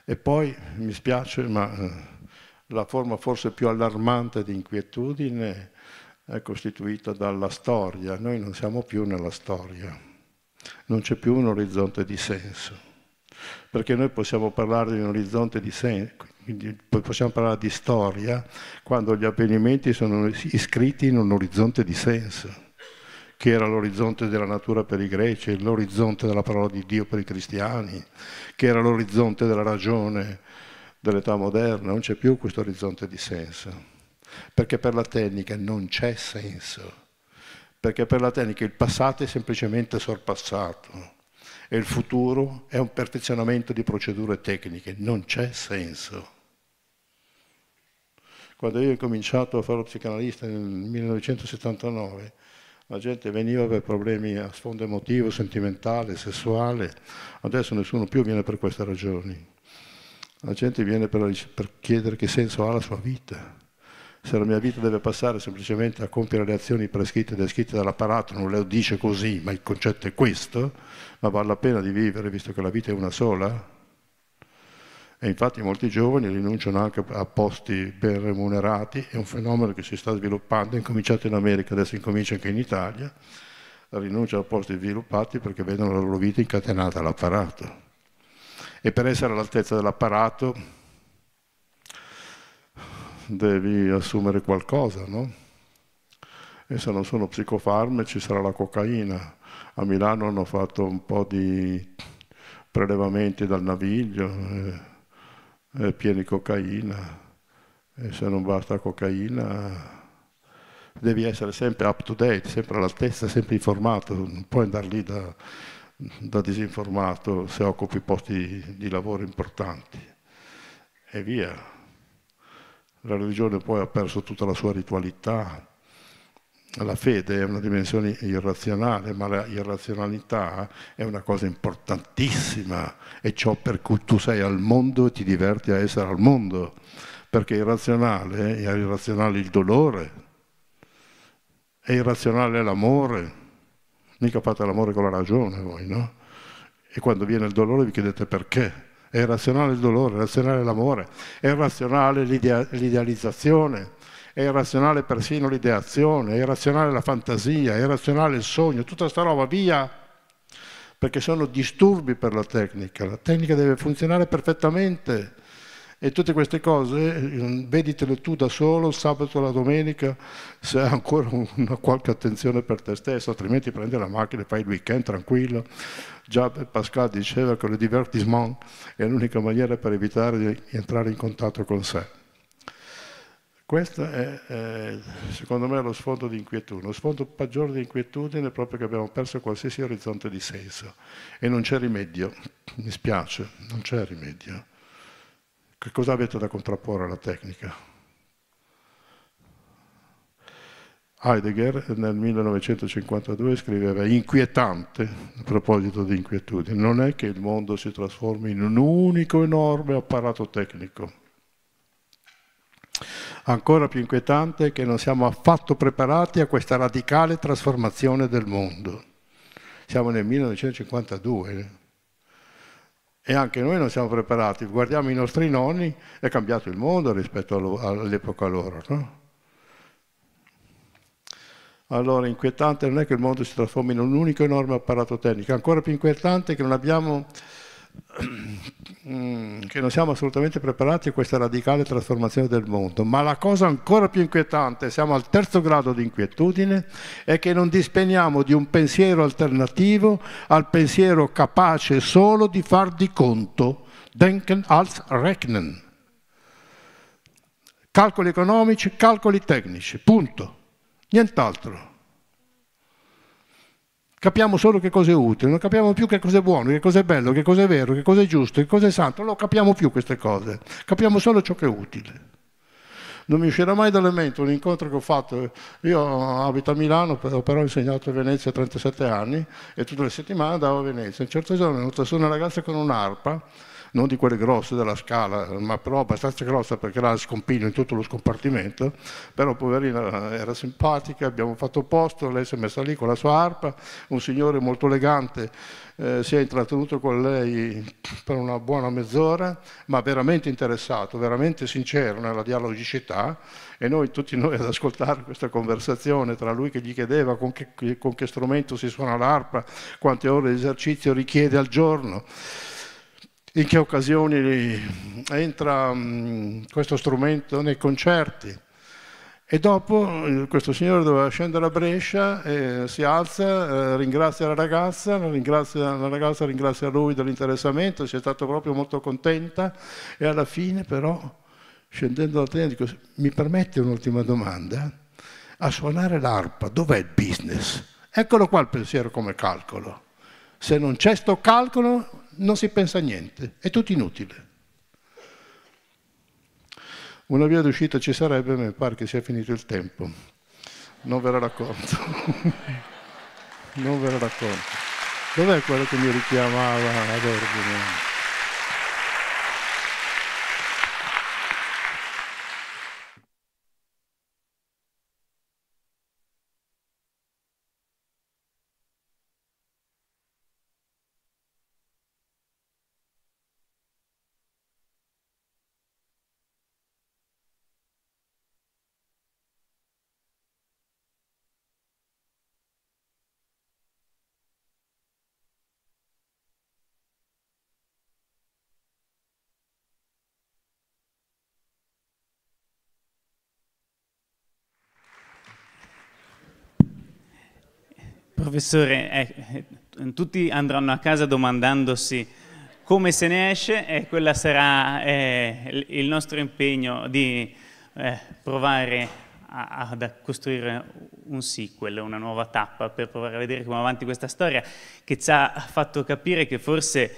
E poi, mi spiace, ma eh, la forma forse più allarmante di inquietudine è costituita dalla storia. Noi non siamo più nella storia, non c'è più un orizzonte di senso, perché noi possiamo parlare di un orizzonte di senso, possiamo parlare di storia quando gli avvenimenti sono iscritti in un orizzonte di senso che era l'orizzonte della natura per i greci, l'orizzonte della parola di Dio per i cristiani, che era l'orizzonte della ragione dell'età moderna, non c'è più questo orizzonte di senso, perché per la tecnica non c'è senso, perché per la tecnica il passato è semplicemente sorpassato e il futuro è un perfezionamento di procedure tecniche, non c'è senso. Quando io ho cominciato a fare lo psicanalista nel 1979, la gente veniva per problemi a sfondo emotivo, sentimentale, sessuale, adesso nessuno più viene per queste ragioni. La gente viene per, per chiedere che senso ha la sua vita se la mia vita deve passare semplicemente a compiere le azioni prescritte e descritte dall'apparato, non le dice così, ma il concetto è questo, ma vale la pena di vivere visto che la vita è una sola? e infatti molti giovani rinunciano anche a posti ben remunerati, è un fenomeno che si sta sviluppando, è incominciato in America, adesso incomincia anche in Italia, rinunciano a posti sviluppati perché vedono la loro vita incatenata all'apparato. E per essere all'altezza dell'apparato devi assumere qualcosa, no? E se non sono psicofarmaci sarà la cocaina. A Milano hanno fatto un po' di prelevamenti dal naviglio. Eh eh, pieni di cocaina e se non basta cocaina devi essere sempre up to date, sempre all'altezza, sempre informato, non puoi andare lì da, da disinformato se occupi posti di lavoro importanti e via. La religione poi ha perso tutta la sua ritualità, la fede è una dimensione irrazionale, ma la irrazionalità è una cosa importantissima, è ciò per cui tu sei al mondo e ti diverti a essere al mondo, perché è irrazionale, è irrazionale il dolore, è irrazionale l'amore, mica fate l'amore con la ragione voi, no? E quando viene il dolore vi chiedete perché, è irrazionale il dolore, è irrazionale l'amore, è irrazionale l'idea, l'idealizzazione è irrazionale persino l'ideazione, è irrazionale la fantasia, è irrazionale il sogno, tutta sta roba via, perché sono disturbi per la tecnica, la tecnica deve funzionare perfettamente e tutte queste cose mm, veditele tu da solo sabato la domenica se hai ancora una qualche attenzione per te stesso, altrimenti prendi la macchina e fai il weekend tranquillo. Già Pascal diceva che il divertissement è l'unica maniera per evitare di entrare in contatto con sé. Questo è, eh, secondo me, lo sfondo di inquietudine. Lo sfondo maggiore di inquietudine è proprio che abbiamo perso qualsiasi orizzonte di senso e non c'è rimedio. Mi spiace, non c'è rimedio. Che cosa avete da contrapporre alla tecnica? Heidegger nel 1952 scriveva inquietante a proposito di inquietudine, non è che il mondo si trasformi in un unico enorme apparato tecnico Ancora più inquietante è che non siamo affatto preparati a questa radicale trasformazione del mondo. Siamo nel 1952 eh. e anche noi non siamo preparati. Guardiamo i nostri nonni, è cambiato il mondo rispetto all'epoca loro. No? Allora, inquietante non è che il mondo si trasformi in un unico enorme apparato tecnico, ancora più inquietante è che non abbiamo Mm, che non siamo assolutamente preparati a questa radicale trasformazione del mondo, ma la cosa ancora più inquietante, siamo al terzo grado di inquietudine, è che non disponiamo di un pensiero alternativo al pensiero capace solo di far di conto, denken als rechnen. Calcoli economici, calcoli tecnici, punto. Nient'altro capiamo solo che cosa è utile, non capiamo più che cosa è buono, che cosa è bello, che cosa è vero, che cosa è giusto, che cosa è santo, non lo capiamo più queste cose, capiamo solo ciò che è utile. Non mi uscirà mai dalla mente un incontro che ho fatto, io abito a Milano, però ho insegnato a Venezia 37 anni e tutte le settimane andavo a Venezia. Un certo giorno è venuta su una ragazza con un'arpa non di quelle grosse della scala, ma però abbastanza grossa perché era scompino in tutto lo scompartimento, però poverina era simpatica, abbiamo fatto posto, lei si è messa lì con la sua arpa, un signore molto elegante eh, si è intrattenuto con lei per una buona mezz'ora, ma veramente interessato, veramente sincero nella dialogicità e noi tutti noi ad ascoltare questa conversazione tra lui che gli chiedeva con che, con che strumento si suona l'arpa, quante ore di esercizio richiede al giorno in che occasioni entra mm, questo strumento nei concerti. E dopo eh, questo signore doveva scendere a Brescia, eh, si alza, eh, ringrazia la ragazza, ringrazia, la ragazza ringrazia lui dell'interessamento, si è stata proprio molto contenta e alla fine però, scendendo dal treno, dico, mi permette un'ultima domanda? A suonare l'arpa, dov'è il business? Eccolo qua il pensiero come calcolo. Se non c'è sto calcolo, non si pensa a niente, è tutto inutile. Una via d'uscita ci sarebbe, mi pare che sia finito il tempo. Non ve la racconto. non ve la racconto. Dov'è quello che mi richiamava ad ordine? professore, eh, eh, tutti andranno a casa domandandosi come se ne esce e eh, quello sarà eh, il nostro impegno di eh, provare a, a, costruire un sequel, una nuova tappa per provare a vedere come avanti questa storia che ci ha fatto capire che forse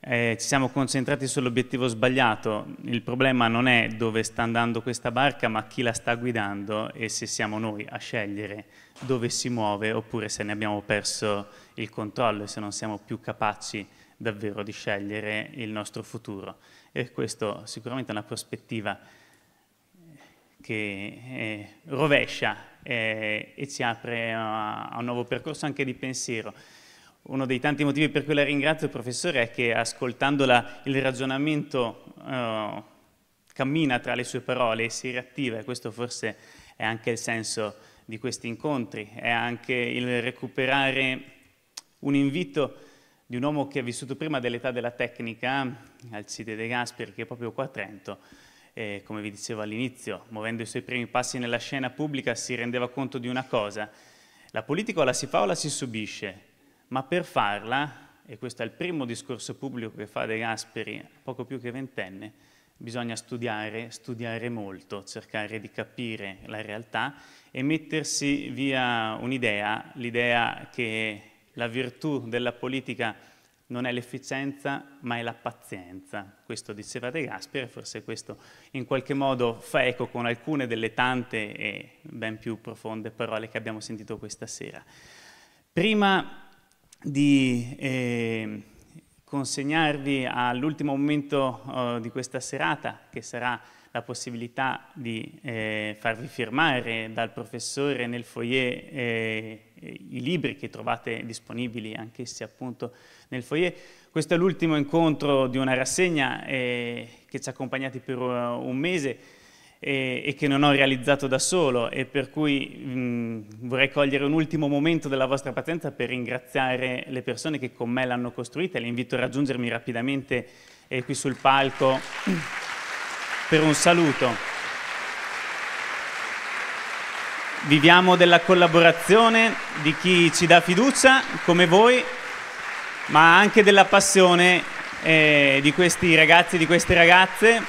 eh, ci siamo concentrati sull'obiettivo sbagliato, il problema non è dove sta andando questa barca ma chi la sta guidando e se siamo noi a scegliere dove si muove oppure se ne abbiamo perso il controllo e se non siamo più capaci davvero di scegliere il nostro futuro. E questo sicuramente è una prospettiva che eh, rovescia eh, e ci apre a, a un nuovo percorso anche di pensiero. Uno dei tanti motivi per cui la ringrazio, professore, è che ascoltandola il ragionamento eh, cammina tra le sue parole e si riattiva e questo forse è anche il senso di questi incontri, è anche il recuperare un invito di un uomo che ha vissuto prima dell'età della tecnica, Alcide De Gasperi, che è proprio qua a Trento, eh, come vi dicevo all'inizio, muovendo i suoi primi passi nella scena pubblica, si rendeva conto di una cosa, la politica o la si fa o la si subisce, ma per farla, e questo è il primo discorso pubblico che fa De Gasperi, poco più che ventenne, bisogna studiare, studiare molto, cercare di capire la realtà e mettersi via un'idea, l'idea che la virtù della politica non è l'efficienza ma è la pazienza. Questo diceva De Gasperi, forse questo in qualche modo fa eco con alcune delle tante e ben più profonde parole che abbiamo sentito questa sera. Prima di... Eh, consegnarvi all'ultimo momento eh, di questa serata, che sarà la possibilità di eh, farvi firmare dal professore nel foyer eh, i libri che trovate disponibili anch'essi appunto nel foyer. Questo è l'ultimo incontro di una rassegna eh, che ci ha accompagnati per uh, un mese e, e, che non ho realizzato da solo e per cui mh, mm, vorrei cogliere un ultimo momento della vostra pazienza per ringraziare le persone che con me l'hanno costruita e le invito a raggiungermi rapidamente eh, qui sul palco per un saluto. Viviamo della collaborazione di chi ci dà fiducia, come voi, ma anche della passione eh, di questi ragazzi e di queste ragazze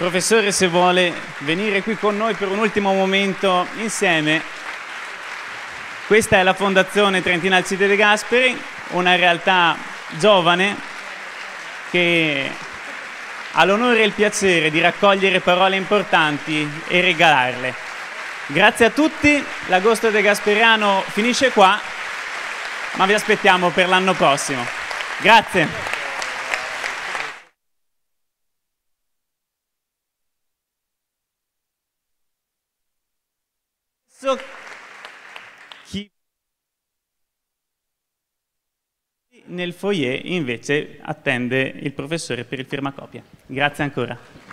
professore se vuole venire qui con noi per un ultimo momento insieme. Questa è la Fondazione Trentina Alcide De Gasperi, una realtà giovane che ha l'onore e il piacere di raccogliere parole importanti e regalarle. Grazie a tutti, l'agosto De Gasperiano finisce qua, ma vi aspettiamo per l'anno prossimo. Grazie. So chi nel foyer invece attende il professore per il firmacopia. Grazie ancora.